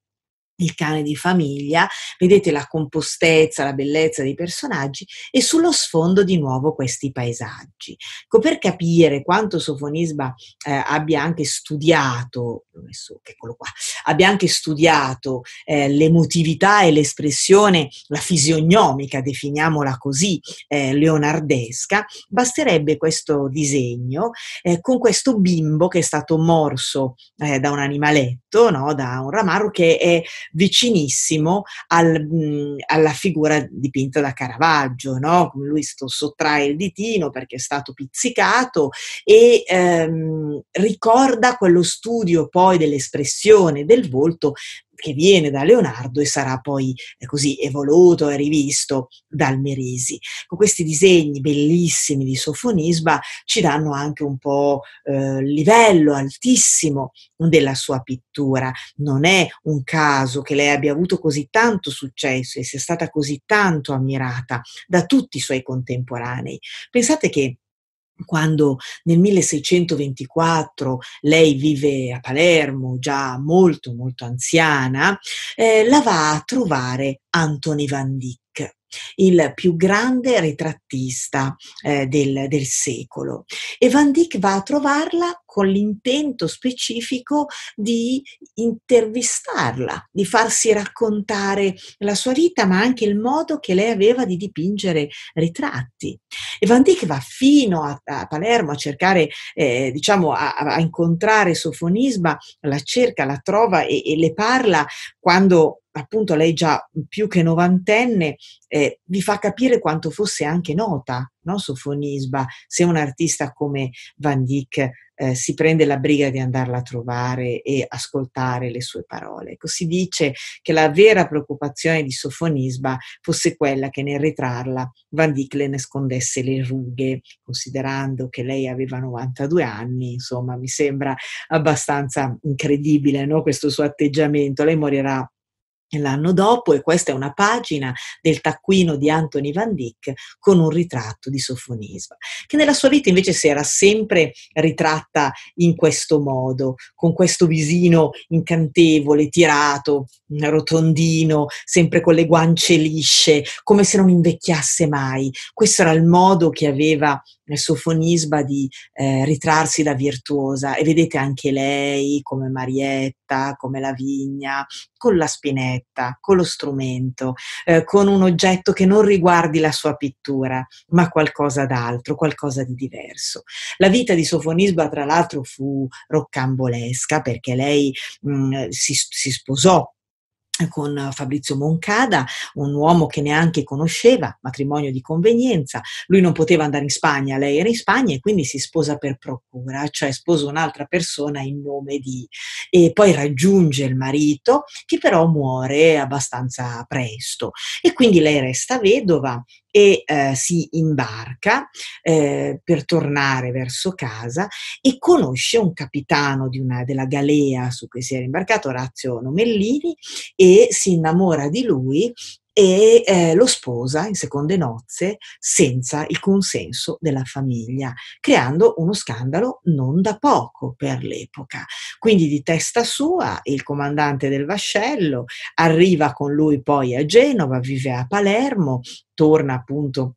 il cane di famiglia, vedete la compostezza, la bellezza dei personaggi e sullo sfondo di nuovo questi paesaggi. Ecco, per capire quanto Sofonisba eh, abbia anche studiato, messo, eccolo qua, abbia anche studiato eh, l'emotività e l'espressione, la fisionomica, definiamola così, eh, leonardesca, basterebbe questo disegno eh, con questo bimbo che è stato morso eh, da un animaletto, no, da un ramarro che è vicinissimo al, mh, mm, alla figura dipinta da Caravaggio, no? lui sottrae il ditino perché è stato pizzicato e ehm, ricorda quello studio poi dell'espressione del volto che viene da Leonardo e sarà poi eh, così evoluto e rivisto dal Merisi. Con questi disegni bellissimi di Sofonisba ci danno anche un po' il eh, livello altissimo della sua pittura. Non è un caso che lei abbia avuto così tanto successo e sia stata così tanto ammirata da tutti i suoi contemporanei. Pensate che quando nel 1624 lei vive a Palermo, già molto molto anziana, eh, la va a trovare Anthony Van Dyck il più grande ritrattista eh, del, del, secolo. E Van Dyck va a trovarla con l'intento specifico di intervistarla, di farsi raccontare la sua vita, ma anche il modo che lei aveva di dipingere ritratti. E Van Dyck va fino a, a Palermo a cercare, eh, diciamo, a, a, incontrare Sofonisba, la cerca, la trova e, e le parla quando appunto lei già più che novantenne, eh, vi fa capire quanto fosse anche nota no? Sofonisba, se un artista come Van Dyck eh, si prende la briga di andarla a trovare e ascoltare le sue parole. Ecco, si dice che la vera preoccupazione di Sofonisba fosse quella che nel ritrarla Van Dyck le nascondesse le rughe, considerando che lei aveva 92 anni, insomma mi sembra abbastanza incredibile no? questo suo atteggiamento. Lei morirà l'anno dopo, e questa è una pagina del taccuino di Anthony Van Dyck con un ritratto di Sofonisba, che nella sua vita invece si era sempre ritratta in questo modo, con questo visino incantevole, tirato, rotondino, sempre con le guance lisce, come se non invecchiasse mai. Questo era il modo che aveva nel suo fonisba di eh, ritrarsi da virtuosa e vedete anche lei come Marietta, come la vigna, con la spinetta, con lo strumento, eh, con un oggetto che non riguardi la sua pittura, ma qualcosa d'altro, qualcosa di diverso. La vita di Sofonisba, tra l'altro, fu roccambolesca perché lei mh, mm, si, si sposò con Fabrizio Moncada, un uomo che neanche conosceva, matrimonio di convenienza, lui non poteva andare in Spagna, lei era in Spagna e quindi si sposa per procura, cioè sposa un'altra persona in nome di... e poi raggiunge il marito che però muore abbastanza presto e quindi lei resta vedova e eh, si imbarca eh, per tornare verso casa e conosce un capitano una, della galea su cui si era imbarcato, Orazio Nomellini, e si innamora di lui e eh, lo sposa in seconde nozze senza il consenso della famiglia, creando uno scandalo non da poco per l'epoca. Quindi di testa sua il comandante del vascello arriva con lui poi a Genova, vive a Palermo, torna appunto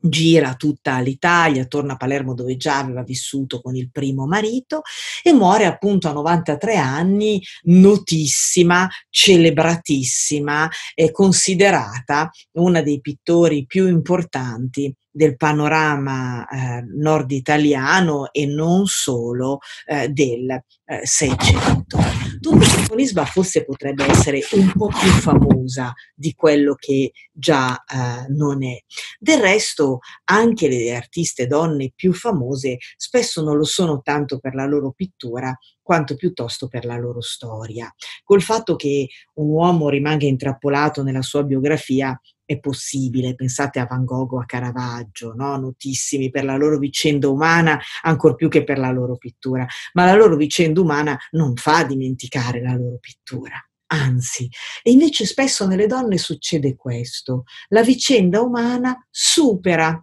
gira tutta l'Italia, torna a Palermo dove già aveva vissuto con il primo marito e muore appunto a 93 anni, notissima, celebratissima, eh, considerata una dei pittori più importanti del panorama eh, nord italiano e non solo eh, del eh, Seicento. Dunque Sfonisba forse potrebbe essere un po' più famosa di quello che già eh, non è. Del resto anche le artiste donne più famose spesso non lo sono tanto per la loro pittura quanto piuttosto per la loro storia. Col fatto che un uomo rimanga intrappolato nella sua biografia è possibile. Pensate a Van Gogh o a Caravaggio, no? notissimi per la loro vicenda umana, ancor più che per la loro pittura. Ma la loro vicenda umana non fa dimenticare la loro pittura. Anzi, e invece spesso nelle donne succede questo, la vicenda umana supera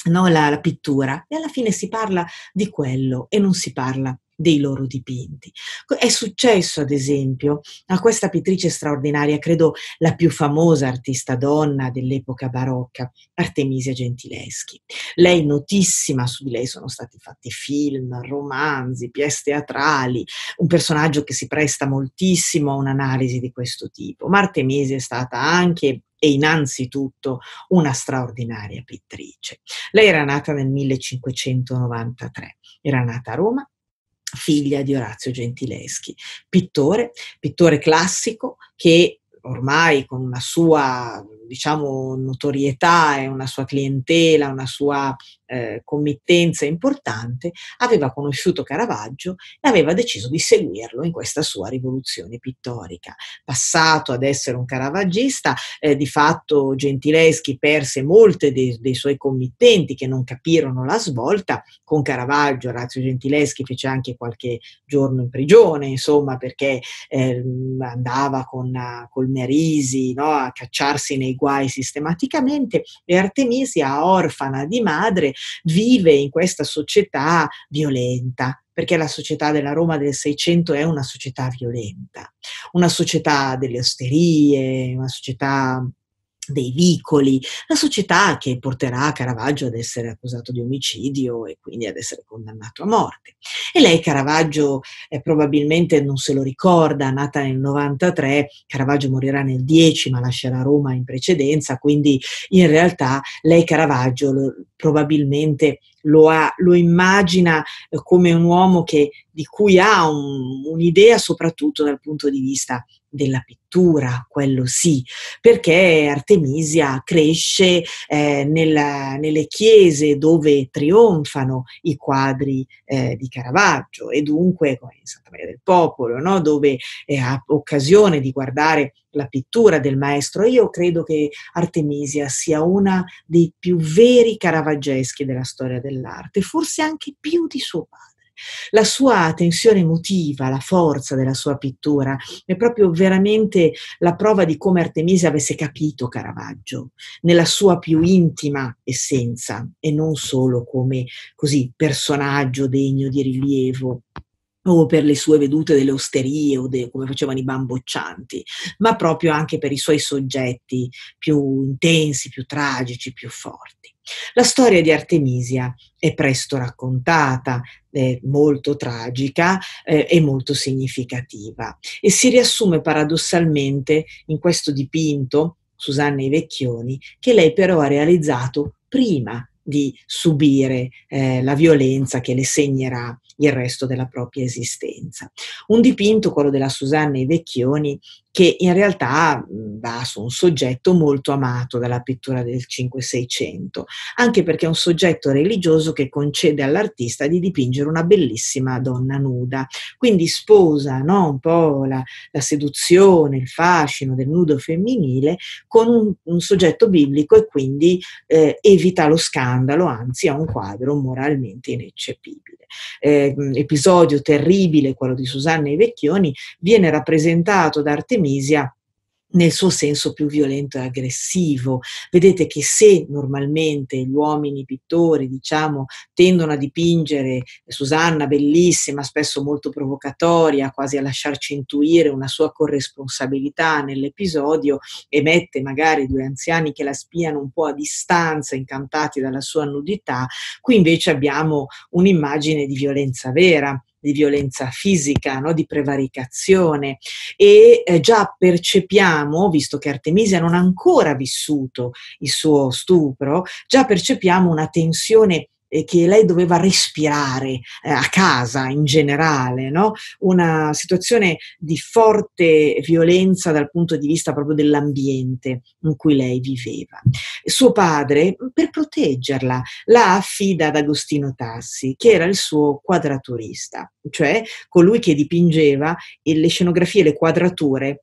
No, la, la, pittura. E alla fine si parla di quello e non si parla dei loro dipinti. È successo, ad esempio, a questa pittrice straordinaria, credo la più famosa artista donna dell'epoca barocca, Artemisia Gentileschi. Lei notissima, su di lei sono stati fatti film, romanzi, pièce teatrali, un personaggio che si presta moltissimo a un'analisi di questo tipo. Ma Artemisia è stata anche e innanzitutto una straordinaria pittrice. Lei era nata nel 1593, era nata a Roma figlia di Orazio Gentileschi, pittore, pittore classico che ormai con una sua diciamo, notorietà e una sua clientela, una sua eh, committenza importante, aveva conosciuto Caravaggio e aveva deciso di seguirlo in questa sua rivoluzione pittorica. Passato ad essere un caravaggista, eh, di fatto Gentileschi perse molte dei, dei, suoi committenti che non capirono la svolta. Con Caravaggio, Razio Gentileschi fece anche qualche giorno in prigione, insomma, perché eh, andava con, eh, col Merisi no, a cacciarsi nei guai sistematicamente e Artemisia, orfana di madre, vive in questa società violenta, perché la società della Roma del Seicento è una società violenta, una società delle osterie, una società dei vicoli, la società che porterà Caravaggio ad essere accusato di omicidio e quindi ad essere condannato a morte. E lei Caravaggio eh, probabilmente non se lo ricorda, nata nel 93, Caravaggio morirà nel 10 ma lascerà Roma in precedenza, quindi in realtà lei Caravaggio lo, probabilmente lo, ha, lo immagina eh, come un uomo che, di cui ha un, un'idea soprattutto dal punto di vista della pittura, quello sì, perché Artemisia cresce eh, nella, nelle chiese dove trionfano i quadri eh, di Caravaggio e dunque, in Santa Maria del Popolo, no? dove eh, ha occasione di guardare la pittura del maestro. Io credo che Artemisia sia una dei più veri caravaggeschi della storia dell'arte, forse anche più di suo padre. La sua tensione emotiva, la forza della sua pittura è proprio veramente la prova di come Artemisia avesse capito Caravaggio nella sua più intima essenza e non solo come così personaggio degno di rilievo o per le sue vedute delle osterie o de, come facevano i bamboccianti, ma proprio anche per i suoi soggetti più intensi, più tragici, più forti. La storia di Artemisia è presto raccontata eh, molto tragica eh, e molto significativa. E si riassume paradossalmente in questo dipinto, Susanne i Vecchioni, che lei però ha realizzato prima di subire eh, la violenza che le segnerà il resto della propria esistenza. Un dipinto, quello della Susanna i Vecchioni, che in realtà mhmm, va su un soggetto molto amato dalla pittura del 5-600, anche perché è un soggetto religioso che concede all'artista di dipingere una bellissima donna nuda. Quindi sposa no, un po' la, la, seduzione, il fascino del nudo femminile con un, un soggetto biblico e quindi eh, evita lo scandalo, anzi è un quadro moralmente ineccepibile. Eh, mhmm, episodio terribile, quello di Susanna e i Vecchioni, viene rappresentato da artisti l'eutemisia nel suo senso più violento e aggressivo. Vedete che se normalmente gli uomini pittori, diciamo, tendono a dipingere Susanna bellissima, spesso molto provocatoria, quasi a lasciarci intuire una sua corresponsabilità nell'episodio e mette magari due anziani che la spiano un po' a distanza, incantati dalla sua nudità, qui invece abbiamo un'immagine di violenza vera di violenza fisica, no? di prevaricazione e eh, già percepiamo, visto che Artemisia non ha ancora vissuto il suo stupro, già percepiamo una tensione e che lei doveva respirare eh, a casa in generale, no? una situazione di forte violenza dal punto di vista proprio dell'ambiente in cui lei viveva. Suo padre, per proteggerla, la affida ad Agostino Tassi, che era il suo quadraturista, cioè colui che dipingeva le scenografie, le quadrature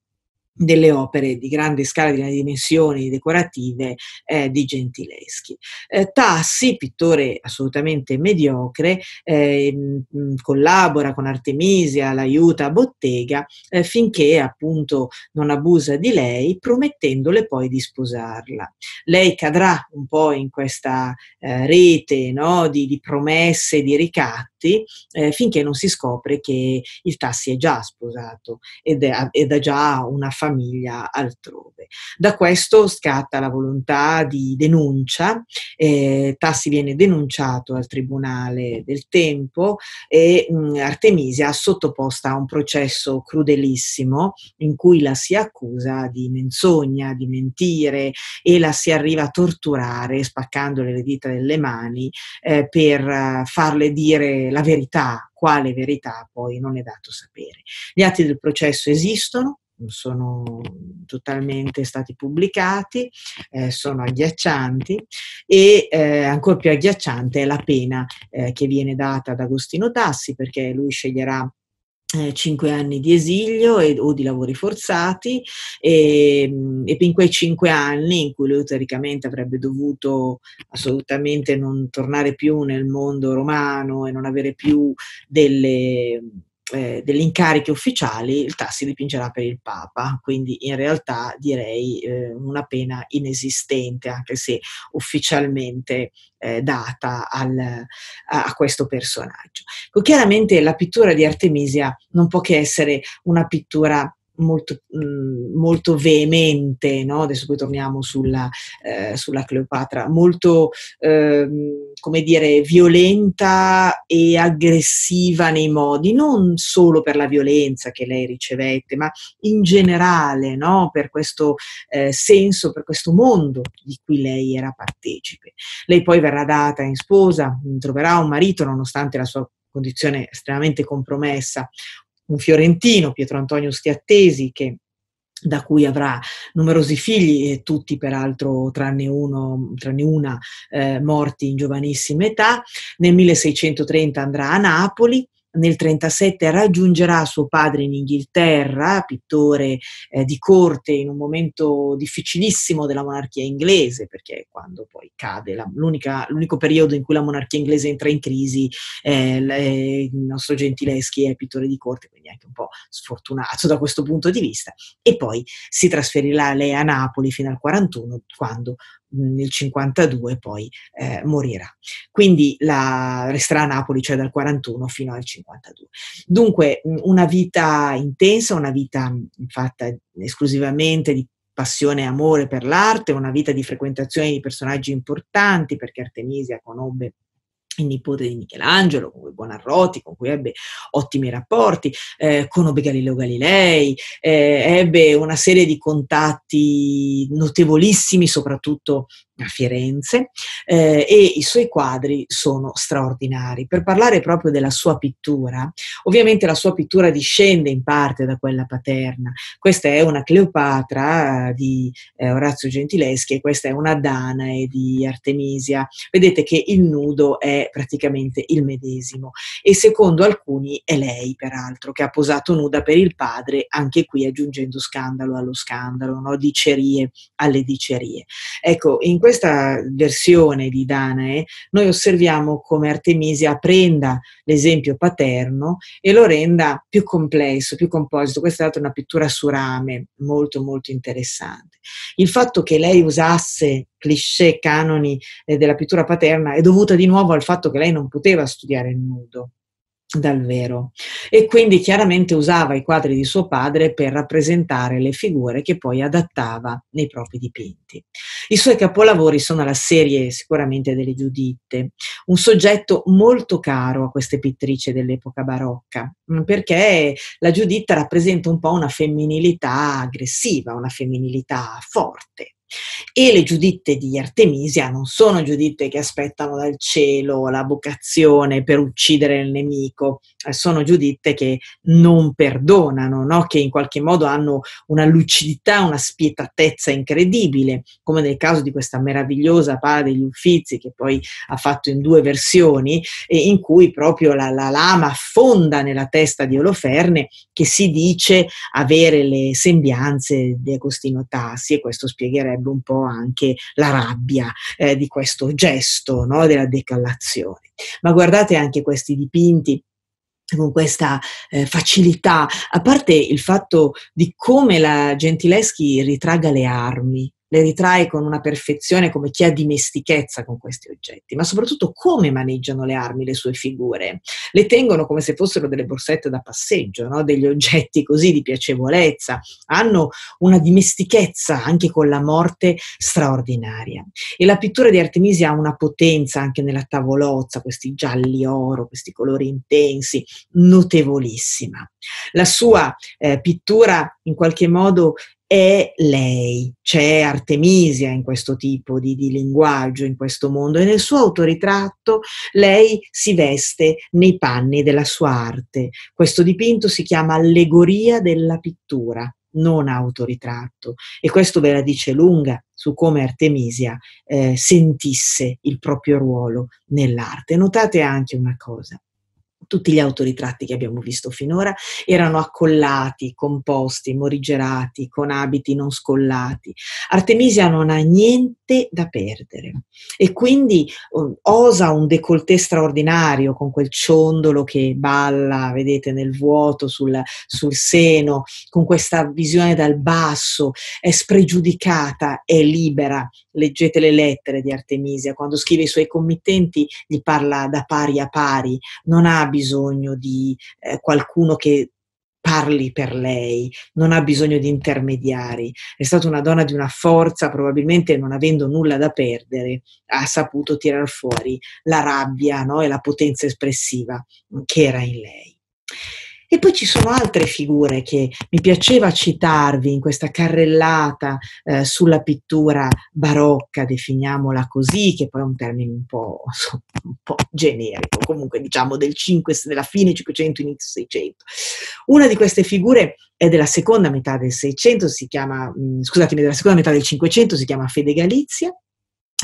delle opere di grande scala, di grandi dimensioni decorative eh, di Gentileschi. Eh, Tassi, pittore assolutamente mediocre, eh, collabora con Artemisia, l'aiuta a bottega eh, finché appunto non abusa di lei, promettendole poi di sposarla. Lei cadrà un po' in questa eh, rete no, di, di, promesse, di ricatti, eh, finché non si scopre che il Tassi è già sposato ed, è, ed ha già una famiglia famiglia altrove. Da questo scatta la volontà di denuncia, eh, Tassi viene denunciato al Tribunale del Tempo e mh, mm, Artemisia sottoposta a un processo crudelissimo in cui la si accusa di menzogna, di mentire e la si arriva a torturare spaccandole le dita delle mani eh, per eh, farle dire la verità quale verità poi non è dato sapere. Gli atti del processo esistono, sono totalmente stati pubblicati, eh, sono agghiaccianti e eh, ancora più agghiacciante è la pena eh, che viene data ad Agostino Tassi perché lui sceglierà eh, cinque anni di esilio e, o di lavori forzati e, mm, e, in quei cinque anni in cui lui teoricamente avrebbe dovuto assolutamente non tornare più nel mondo romano e non avere più delle eh, degli incarichi ufficiali il tassi dipingerà per il Papa, quindi in realtà direi eh, una pena inesistente, anche se ufficialmente eh, data al, a, a, questo personaggio. Chiaramente la pittura di Artemisia non può che essere una pittura molto, mh, mm, molto veemente, no? adesso poi torniamo sulla, eh, sulla Cleopatra, molto, ehm, come dire, violenta e aggressiva nei modi, non solo per la violenza che lei ricevette, ma in generale, no? per questo eh, senso, per questo mondo di cui lei era partecipe. Lei poi verrà data in sposa, troverà un marito nonostante la sua condizione estremamente compromessa, un fiorentino, Pietro Antonio Stiattesi, che da cui avrà numerosi figli, e tutti peraltro tranne, uno, tranne una eh, morti in giovanissima età. Nel 1630 andrà a Napoli, nel 1937 raggiungerà suo padre in Inghilterra, pittore eh, di corte in un momento difficilissimo della monarchia inglese, perché quando poi cade la, l'unico periodo in cui la monarchia inglese entra in crisi, eh, eh, il nostro Gentileschi è pittore di corte, quindi anche un po' sfortunato da questo punto di vista. E poi si trasferirà lei a Napoli fino al 1941, quando Mhmm, nel 52 poi eh, morirà. Quindi la, resterà a Napoli, cioè dal 41 fino al 52. Dunque mhmm, una vita intensa, una vita mhmm, fatta esclusivamente di passione e amore per l'arte, una vita di frequentazione di personaggi importanti, perché Artemisia conobbe il nipote di Michelangelo, con cui Buonarroti, con cui ebbe ottimi rapporti, eh, conobbe Galileo Galilei, eh, ebbe una serie di contatti notevolissimi, soprattutto a Firenze eh, e i suoi quadri sono straordinari. Per parlare proprio della sua pittura, ovviamente la sua pittura discende in parte da quella paterna. Questa è una Cleopatra eh, di eh, Orazio Gentileschi e questa è una Danae di Artemisia. Vedete che il nudo è praticamente il medesimo e secondo alcuni è lei, peraltro, che ha posato nuda per il padre, anche qui aggiungendo scandalo allo scandalo, no? dicerie alle dicerie. Ecco, in questa versione di Danae noi osserviamo come Artemisia prenda l'esempio paterno e lo renda più complesso, più composito. Questa è stata una pittura su rame molto molto interessante. Il fatto che lei usasse cliché, canoni eh, della pittura paterna è dovuta di nuovo al fatto che lei non poteva studiare il nudo dal vero e quindi chiaramente usava i quadri di suo padre per rappresentare le figure che poi adattava nei propri dipinti. I suoi capolavori sono la serie sicuramente delle Giuditte, un soggetto molto caro a queste pittrici dell'epoca barocca, mm, perché la Giuditta rappresenta un po' una femminilità aggressiva, una femminilità forte, e le giuditte di Artemisia non sono giuditte che aspettano dal cielo la vocazione per uccidere il nemico, eh, sono Giuditte che non perdonano, no? che in qualche modo hanno una lucidità, una spietatezza incredibile, come nel caso di questa meravigliosa Pala degli Uffizi che poi ha fatto in due versioni, in cui proprio la, la lama affonda nella testa di Oloferne che si dice avere le sembianze di Agostino Tassi e questo spiegherebbe un po' anche la rabbia eh, di questo gesto no? della decallazione. Ma guardate anche questi dipinti cioè, con questa eh, facilità, a parte il fatto di come la Gentileschi ritraga le armi, le ritrae con una perfezione come chi ha dimestichezza con questi oggetti, ma soprattutto come maneggiano le armi, le sue figure. Le tengono come se fossero delle borsette da passeggio, no? degli oggetti così di piacevolezza. Hanno una dimestichezza anche con la morte straordinaria. E la pittura di Artemisia ha una potenza anche nella tavolozza, questi gialli oro, questi colori intensi, notevolissima. La sua eh, pittura in qualche modo è lei. C'è Artemisia in questo tipo di, di, linguaggio, in questo mondo, e nel suo autoritratto lei si veste nei panni della sua arte. Questo dipinto si chiama Allegoria della pittura, non autoritratto, e questo ve la dice lunga su come Artemisia eh, sentisse il proprio ruolo nell'arte. Notate anche una cosa tutti gli autoritratti che abbiamo visto finora erano accollati, composti, morigerati, con abiti non scollati. Artemisia non ha niente da perdere e quindi um, osa un décolleté straordinario con quel ciondolo che balla, vedete, nel vuoto sul, sul seno, con questa visione dal basso, è spregiudicata, è libera. Leggete le lettere di Artemisia, quando scrive i suoi committenti gli parla da pari a pari, non ha bisogno di eh, qualcuno che parli per lei, non ha bisogno di intermediari. È stata una donna di una forza, probabilmente non avendo nulla da perdere, ha saputo tirar fuori la rabbia no? e la potenza espressiva che era in lei. E poi ci sono altre figure che mi piaceva citarvi in questa carrellata eh, sulla pittura barocca, definiamola così, che poi è un termine un po', un po generico, comunque diciamo del 5, della fine 500, inizio 600. Una di queste figure è della seconda metà del 600, si chiama, mm, scusatemi, della seconda metà del 500, si chiama Fede Galizia,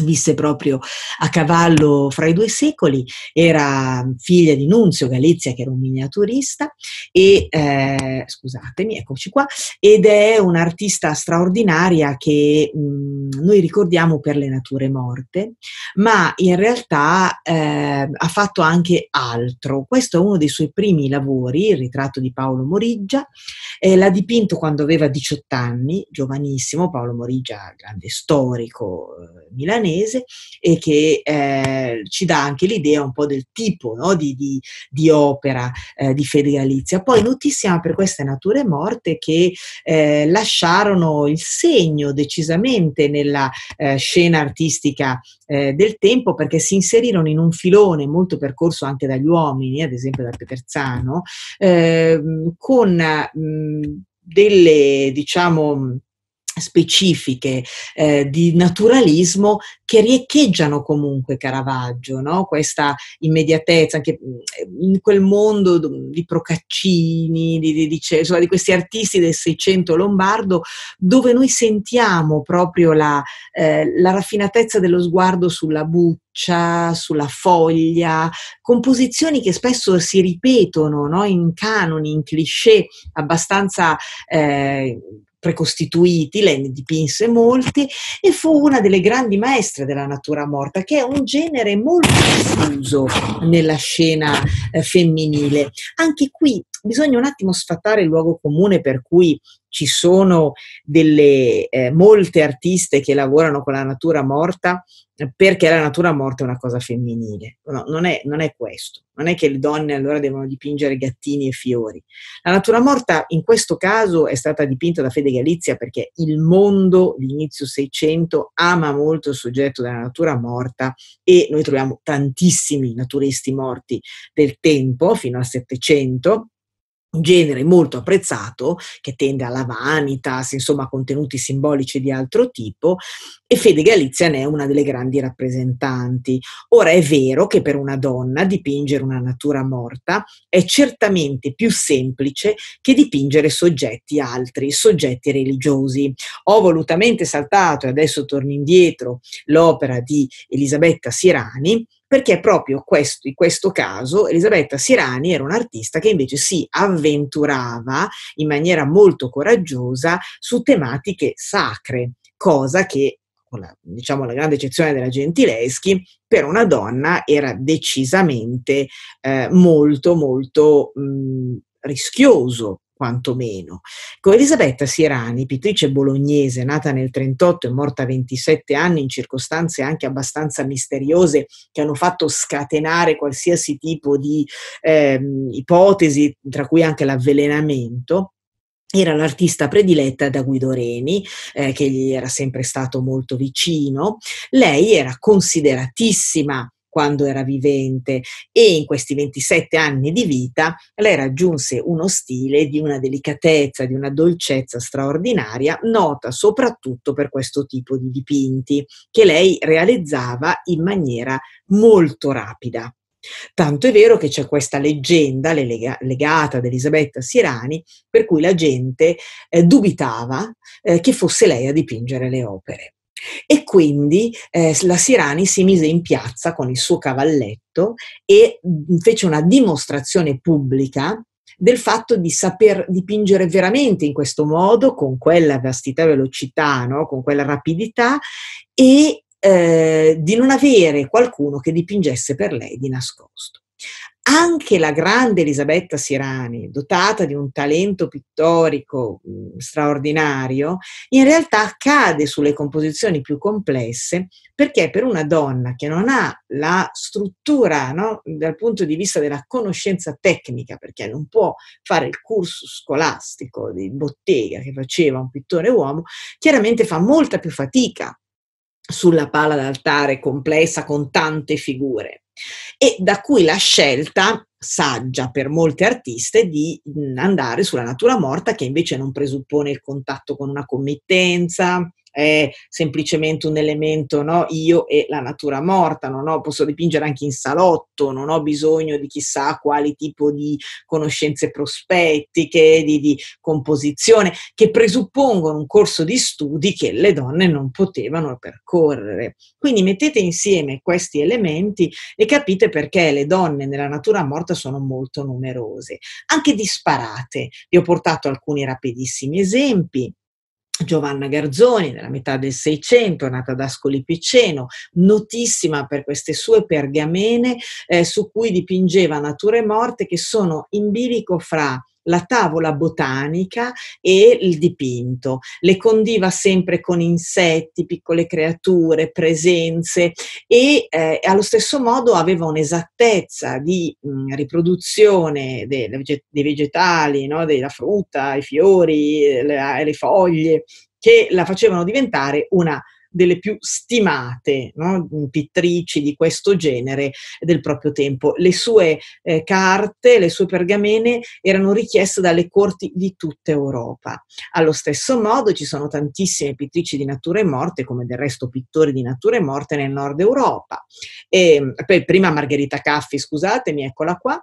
visse proprio a cavallo fra i due secoli, era figlia di Nunzio Galizia che era un miniaturista e, eh, scusatemi, eccoci qua, ed è un'artista straordinaria che mh, mm, noi ricordiamo per le nature morte, ma in realtà eh, ha fatto anche altro. Questo è uno dei suoi primi lavori, il ritratto di Paolo Moriggia, eh, l'ha dipinto quando aveva 18 anni, giovanissimo, Paolo Moriggia, grande storico eh, milanese, milanese e che eh, ci dà anche l'idea un po' del tipo no? di, di, di, opera eh, di Fede Galizia. Poi notissima per queste nature morte che eh, lasciarono il segno decisamente nella eh, scena artistica eh, del tempo perché si inserirono in un filone molto percorso anche dagli uomini, ad esempio da Peterzano, ehm, con mh, mm, delle, diciamo, specifiche eh, di naturalismo che riecheggiano comunque Caravaggio, no? questa immediatezza, anche mm, in quel mondo di Procaccini, di, di, di, insomma, di questi artisti del Seicento lombardo, dove noi sentiamo proprio la, eh, la raffinatezza dello sguardo sulla buccia, sulla foglia, composizioni che spesso si ripetono no? in canoni, in cliché abbastanza eh, precostituiti, lei ne dipinse molti e fu una delle grandi maestre della natura morta, che è un genere molto diffuso nella scena eh, femminile. Anche qui bisogna un attimo sfatare il luogo comune per cui ci sono delle eh, molte artiste che lavorano con la natura morta eh, perché la natura morta è una cosa femminile. No, non, è, non è questo. Non è che le donne allora devono dipingere gattini e fiori. La natura morta in questo caso è stata dipinta da Fede Galizia perché il mondo d'inizio Seicento ama molto il soggetto della natura morta e noi troviamo tantissimi naturisti morti del tempo, fino al Settecento, un genere molto apprezzato che tende alla vanitas, insomma a contenuti simbolici di altro tipo e Fede Galizia ne è una delle grandi rappresentanti. Ora è vero che per una donna dipingere una natura morta è certamente più semplice che dipingere soggetti altri, soggetti religiosi. Ho volutamente saltato e adesso torno indietro l'opera di Elisabetta Sirani perché proprio questo, in questo caso Elisabetta Sirani era un'artista che invece si avventurava in maniera molto coraggiosa su tematiche sacre, cosa che con la, diciamo, la grande eccezione della Gentileschi, per una donna era decisamente eh, molto, molto mh, mm, rischioso quantomeno. Con Elisabetta Sirani, pittrice bolognese, nata nel 38 e morta a 27 anni in circostanze anche abbastanza misteriose che hanno fatto scatenare qualsiasi tipo di ehm, ipotesi, tra cui anche l'avvelenamento, era l'artista prediletta da Guido Reni, eh, che gli era sempre stato molto vicino. Lei era consideratissima quando era vivente e in questi 27 anni di vita lei raggiunse uno stile di una delicatezza, di una dolcezza straordinaria, nota soprattutto per questo tipo di dipinti che lei realizzava in maniera molto rapida. Tanto è vero che c'è questa leggenda legata ad Elisabetta Sirani, per cui la gente eh, dubitava eh, che fosse lei a dipingere le opere. E quindi eh, la Sirani si mise in piazza con il suo cavalletto e fece una dimostrazione pubblica del fatto di saper dipingere veramente in questo modo, con quella vastità e velocità, no? con quella rapidità, e eh, di non avere qualcuno che dipingesse per lei di nascosto anche la grande Elisabetta Sirani, dotata di un talento pittorico straordinario, in realtà cade sulle composizioni più complesse perché per una donna che non ha la struttura no, dal punto di vista della conoscenza tecnica, perché non può fare il corso scolastico di bottega che faceva un pittore uomo, chiaramente fa molta più fatica sulla pala d'altare complessa con tante figure e da cui la scelta saggia per molte artiste di andare sulla natura morta che invece non presuppone il contatto con una committenza, è semplicemente un elemento, no? io e la natura morta, non ho, posso dipingere anche in salotto, non ho bisogno di chissà quali tipo di conoscenze prospettiche, di, di composizione, che presuppongono un corso di studi che le donne non potevano percorrere. Quindi mettete insieme questi elementi e capite perché le donne nella natura morta sono molto numerose, anche disparate. Vi ho portato alcuni rapidissimi esempi. Giovanna Garzoni, nella metà del Seicento, nata ad Ascoli Piceno, notissima per queste sue pergamene eh, su cui dipingeva nature morte che sono in bilico fra la tavola botanica e il dipinto. Le condiva sempre con insetti, piccole creature, presenze e eh, allo stesso modo aveva un'esattezza di mh, mm, riproduzione dei, dei vegetali, no? della frutta, i fiori, le, le foglie, che la facevano diventare una delle più stimate no? pittrici di questo genere del proprio tempo. Le sue eh, carte, le sue pergamene erano richieste dalle corti di tutta Europa. Allo stesso modo ci sono tantissime pittrici di nature morte, come del resto pittori di nature morte nel nord Europa. E, ehm, per, prima Margherita Caffi, scusatemi, eccola qua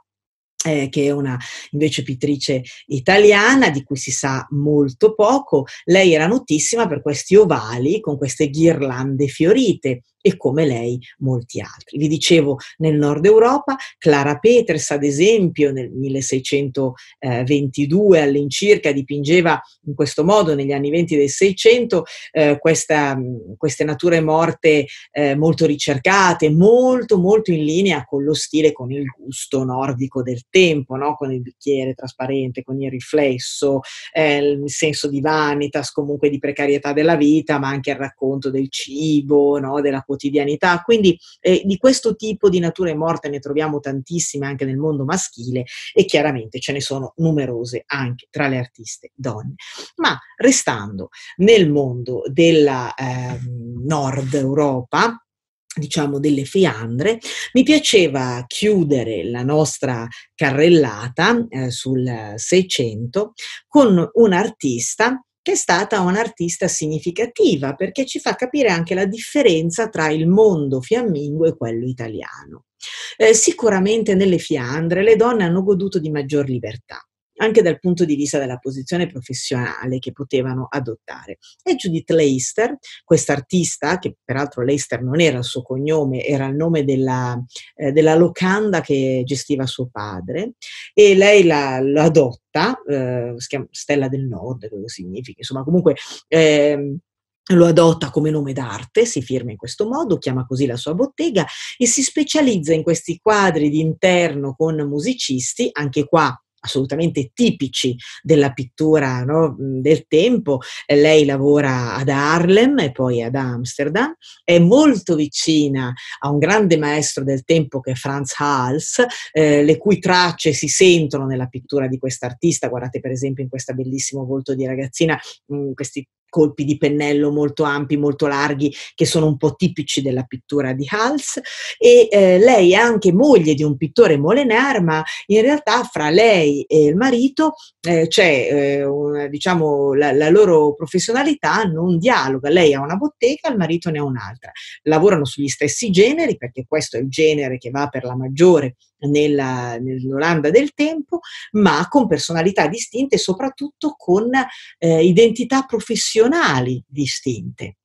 eh, che è una invece pittrice italiana di cui si sa molto poco. Lei era notissima per questi ovali con queste ghirlande fiorite e come lei molti altri. Vi dicevo nel nord Europa, Clara Peters ad esempio nel 1622 all'incirca dipingeva in questo modo negli anni 20 del 600 eh, questa, mm, queste nature morte eh, molto ricercate, molto molto in linea con lo stile, con il gusto nordico del tempo, no? con il bicchiere trasparente, con il riflesso, eh, il senso di vanitas, comunque di precarietà della vita, ma anche il racconto del cibo, no? della quotidianità. Quindi eh, di questo tipo di nature morte ne troviamo tantissime anche nel mondo maschile e chiaramente ce ne sono numerose anche tra le artiste donne. Ma restando nel mondo della eh, Nord Europa, diciamo delle fiandre, mi piaceva chiudere la nostra carrellata eh, sul Seicento con un artista che è stata un'artista significativa perché ci fa capire anche la differenza tra il mondo fiammingo e quello italiano. Eh, sicuramente nelle Fiandre le donne hanno goduto di maggior libertà anche dal punto di vista della posizione professionale che potevano adottare. E Judith Leister, quest'artista, che peraltro Leister non era il suo cognome, era il nome della, eh, della locanda che gestiva suo padre, e lei la, la adotta, eh, si chiama Stella del Nord, cosa significa, insomma comunque... Eh, lo adotta come nome d'arte, si firma in questo modo, chiama così la sua bottega e si specializza in questi quadri d'interno con musicisti, anche qua assolutamente tipici della pittura no, mhmm, del tempo. Eh, lei lavora ad Harlem e poi ad Amsterdam, è molto vicina a un grande maestro del tempo che è Franz Hals, eh, le cui tracce si sentono nella pittura di quest'artista. Guardate per esempio in questo bellissimo volto di ragazzina, mh, mhmm, questi colpi di pennello molto ampi, molto larghi, che sono un po' tipici della pittura di Hals. E eh, lei è anche moglie di un pittore Molenar, ma in realtà fra lei e il marito eh, c'è, eh, una, diciamo, la, la, loro professionalità non dialoga. Lei ha una bottega, il marito ne ha un'altra. Lavorano sugli stessi generi, perché questo è il genere che va per la maggiore nella, nell'Olanda del tempo, ma con personalità distinte e soprattutto con eh, identità professionali distinte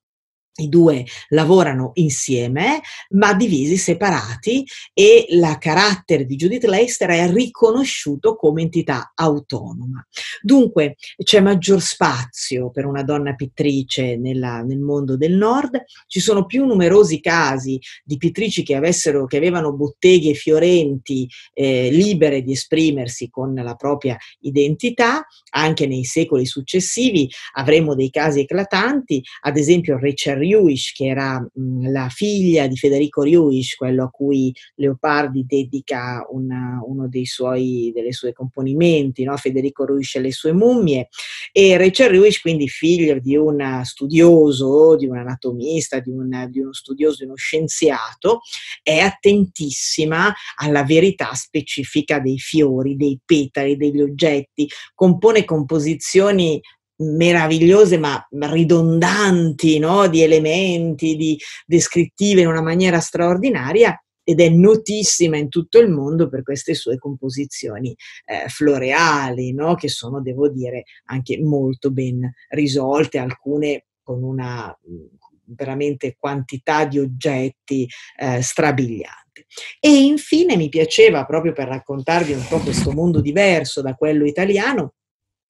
i due lavorano insieme, ma divisi, separati, e il carattere di Judith Leister è riconosciuto come entità autonoma. Dunque c'è maggior spazio per una donna pittrice nella, nel mondo del nord, ci sono più numerosi casi di pittrici che, avessero, che avevano botteghe fiorenti eh, libere di esprimersi con la propria identità, anche nei secoli successivi avremo dei casi eclatanti, ad esempio Richard Riuish, che era mh, mm, la figlia di Federico Riuish, quello a cui Leopardi dedica una, uno dei suoi delle sue componimenti, no? Federico Riuish e le sue mummie, e Rachel Riuish, quindi figlio di un studioso, di un anatomista, di, una, di uno studioso, di uno scienziato, è attentissima alla verità specifica dei fiori, dei petali, degli oggetti, compone composizioni meravigliose ma ridondanti no? di elementi, di descrittive in una maniera straordinaria ed è notissima in tutto il mondo per queste sue composizioni eh, floreali, no? che sono, devo dire, anche molto ben risolte, alcune con una veramente quantità di oggetti eh, strabilianti. E infine mi piaceva, proprio per raccontarvi un po' questo mondo diverso da quello italiano,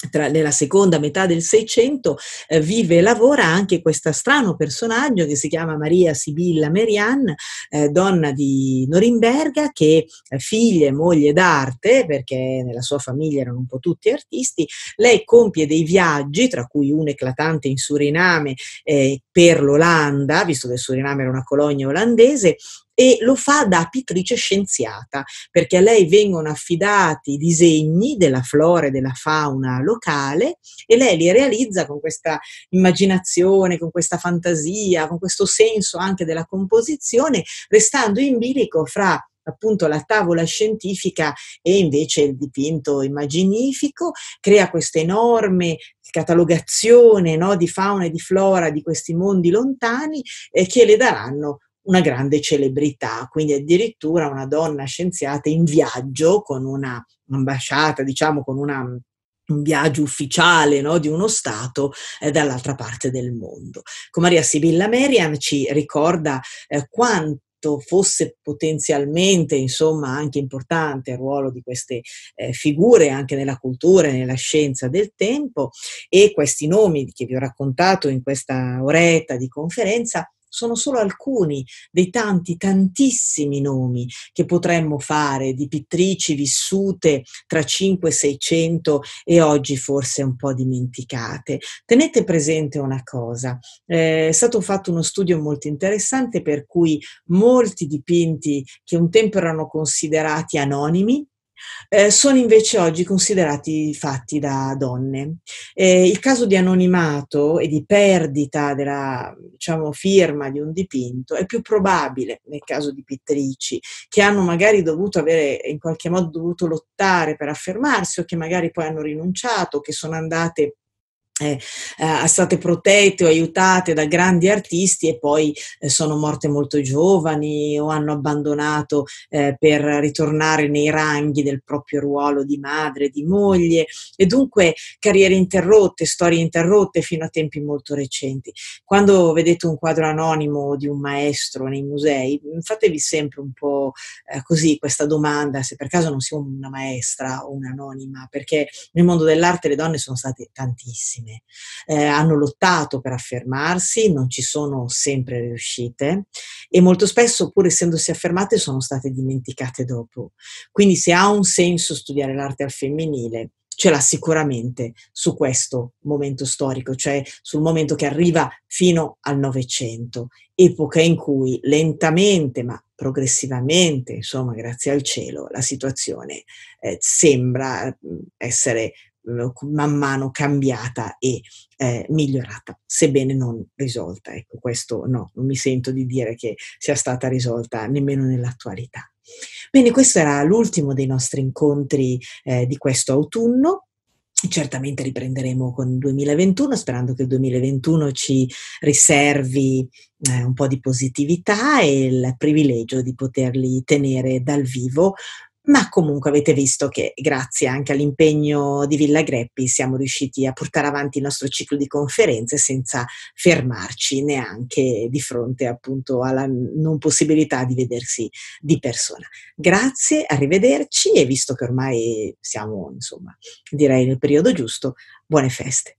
tra, nella seconda metà del Seicento eh, vive e lavora anche questo strano personaggio che si chiama Maria Sibilla Merian, eh, donna di Norimberga, che eh, figlia e moglie d'arte, perché nella sua famiglia erano un po' tutti artisti, lei compie dei viaggi, tra cui un eclatante in Suriname eh, per l'Olanda, visto che il Suriname era una colonia olandese, e lo fa da pittrice scienziata, perché a lei vengono affidati disegni della flora e della fauna locale e lei li realizza con questa immaginazione, con questa fantasia, con questo senso anche della composizione, restando in bilico fra appunto la tavola scientifica e invece il dipinto immaginifico, crea questa enorme catalogazione no, di fauna e di flora di questi mondi lontani eh, che le daranno una grande celebrità, quindi addirittura una donna scienziata in viaggio con una ambasciata, diciamo con una un viaggio ufficiale no, di uno Stato eh, dall'altra parte del mondo. Con Maria Sibilla Merian ci ricorda eh, quanto fosse potenzialmente insomma anche importante il ruolo di queste eh, figure anche nella cultura e nella scienza del tempo e questi nomi che vi ho raccontato in questa oretta di conferenza sono solo alcuni dei tanti, tantissimi nomi che potremmo fare di pittrici vissute tra 5 e 600 e oggi forse un po' dimenticate. Tenete presente una cosa, eh, è stato fatto uno studio molto interessante per cui molti dipinti che un tempo erano considerati anonimi, eh, sono invece oggi considerati fatti da donne. Eh, il caso di anonimato e di perdita della diciamo, firma di un dipinto è più probabile nel caso di pittrici che hanno magari dovuto avere, in qualche modo dovuto lottare per affermarsi o che magari poi hanno rinunciato, che sono andate eh, eh state protette o aiutate da grandi artisti e poi eh, sono morte molto giovani o hanno abbandonato eh, per ritornare nei ranghi del proprio ruolo di madre, di moglie e dunque carriere interrotte, storie interrotte fino a tempi molto recenti. Quando vedete un quadro anonimo di un maestro nei musei, mm, fatevi sempre un po' eh, così questa domanda se per caso non sia una maestra o un'anonima, perché nel mondo dell'arte le donne sono state tantissime vittime. Eh, hanno lottato per affermarsi, non ci sono sempre riuscite e molto spesso, pur essendosi affermate, sono state dimenticate dopo. Quindi se ha un senso studiare l'arte al femminile, ce l'ha sicuramente su questo momento storico, cioè sul momento che arriva fino al Novecento, epoca in cui lentamente ma progressivamente, insomma, grazie al cielo, la situazione eh, sembra mm, essere eh, man mano cambiata e eh, migliorata, sebbene non risolta. Ecco, questo no, non mi sento di dire che sia stata risolta nemmeno nell'attualità. Bene, questo era l'ultimo dei nostri incontri eh, di questo autunno. Certamente riprenderemo con il 2021, sperando che il 2021 ci riservi eh, un po' di positività e il privilegio di poterli tenere dal vivo ma comunque avete visto che grazie anche all'impegno di Villa Greppi siamo riusciti a portare avanti il nostro ciclo di conferenze senza fermarci neanche di fronte appunto alla non possibilità di vedersi di persona. Grazie, arrivederci e visto che ormai siamo insomma direi nel periodo giusto, buone feste.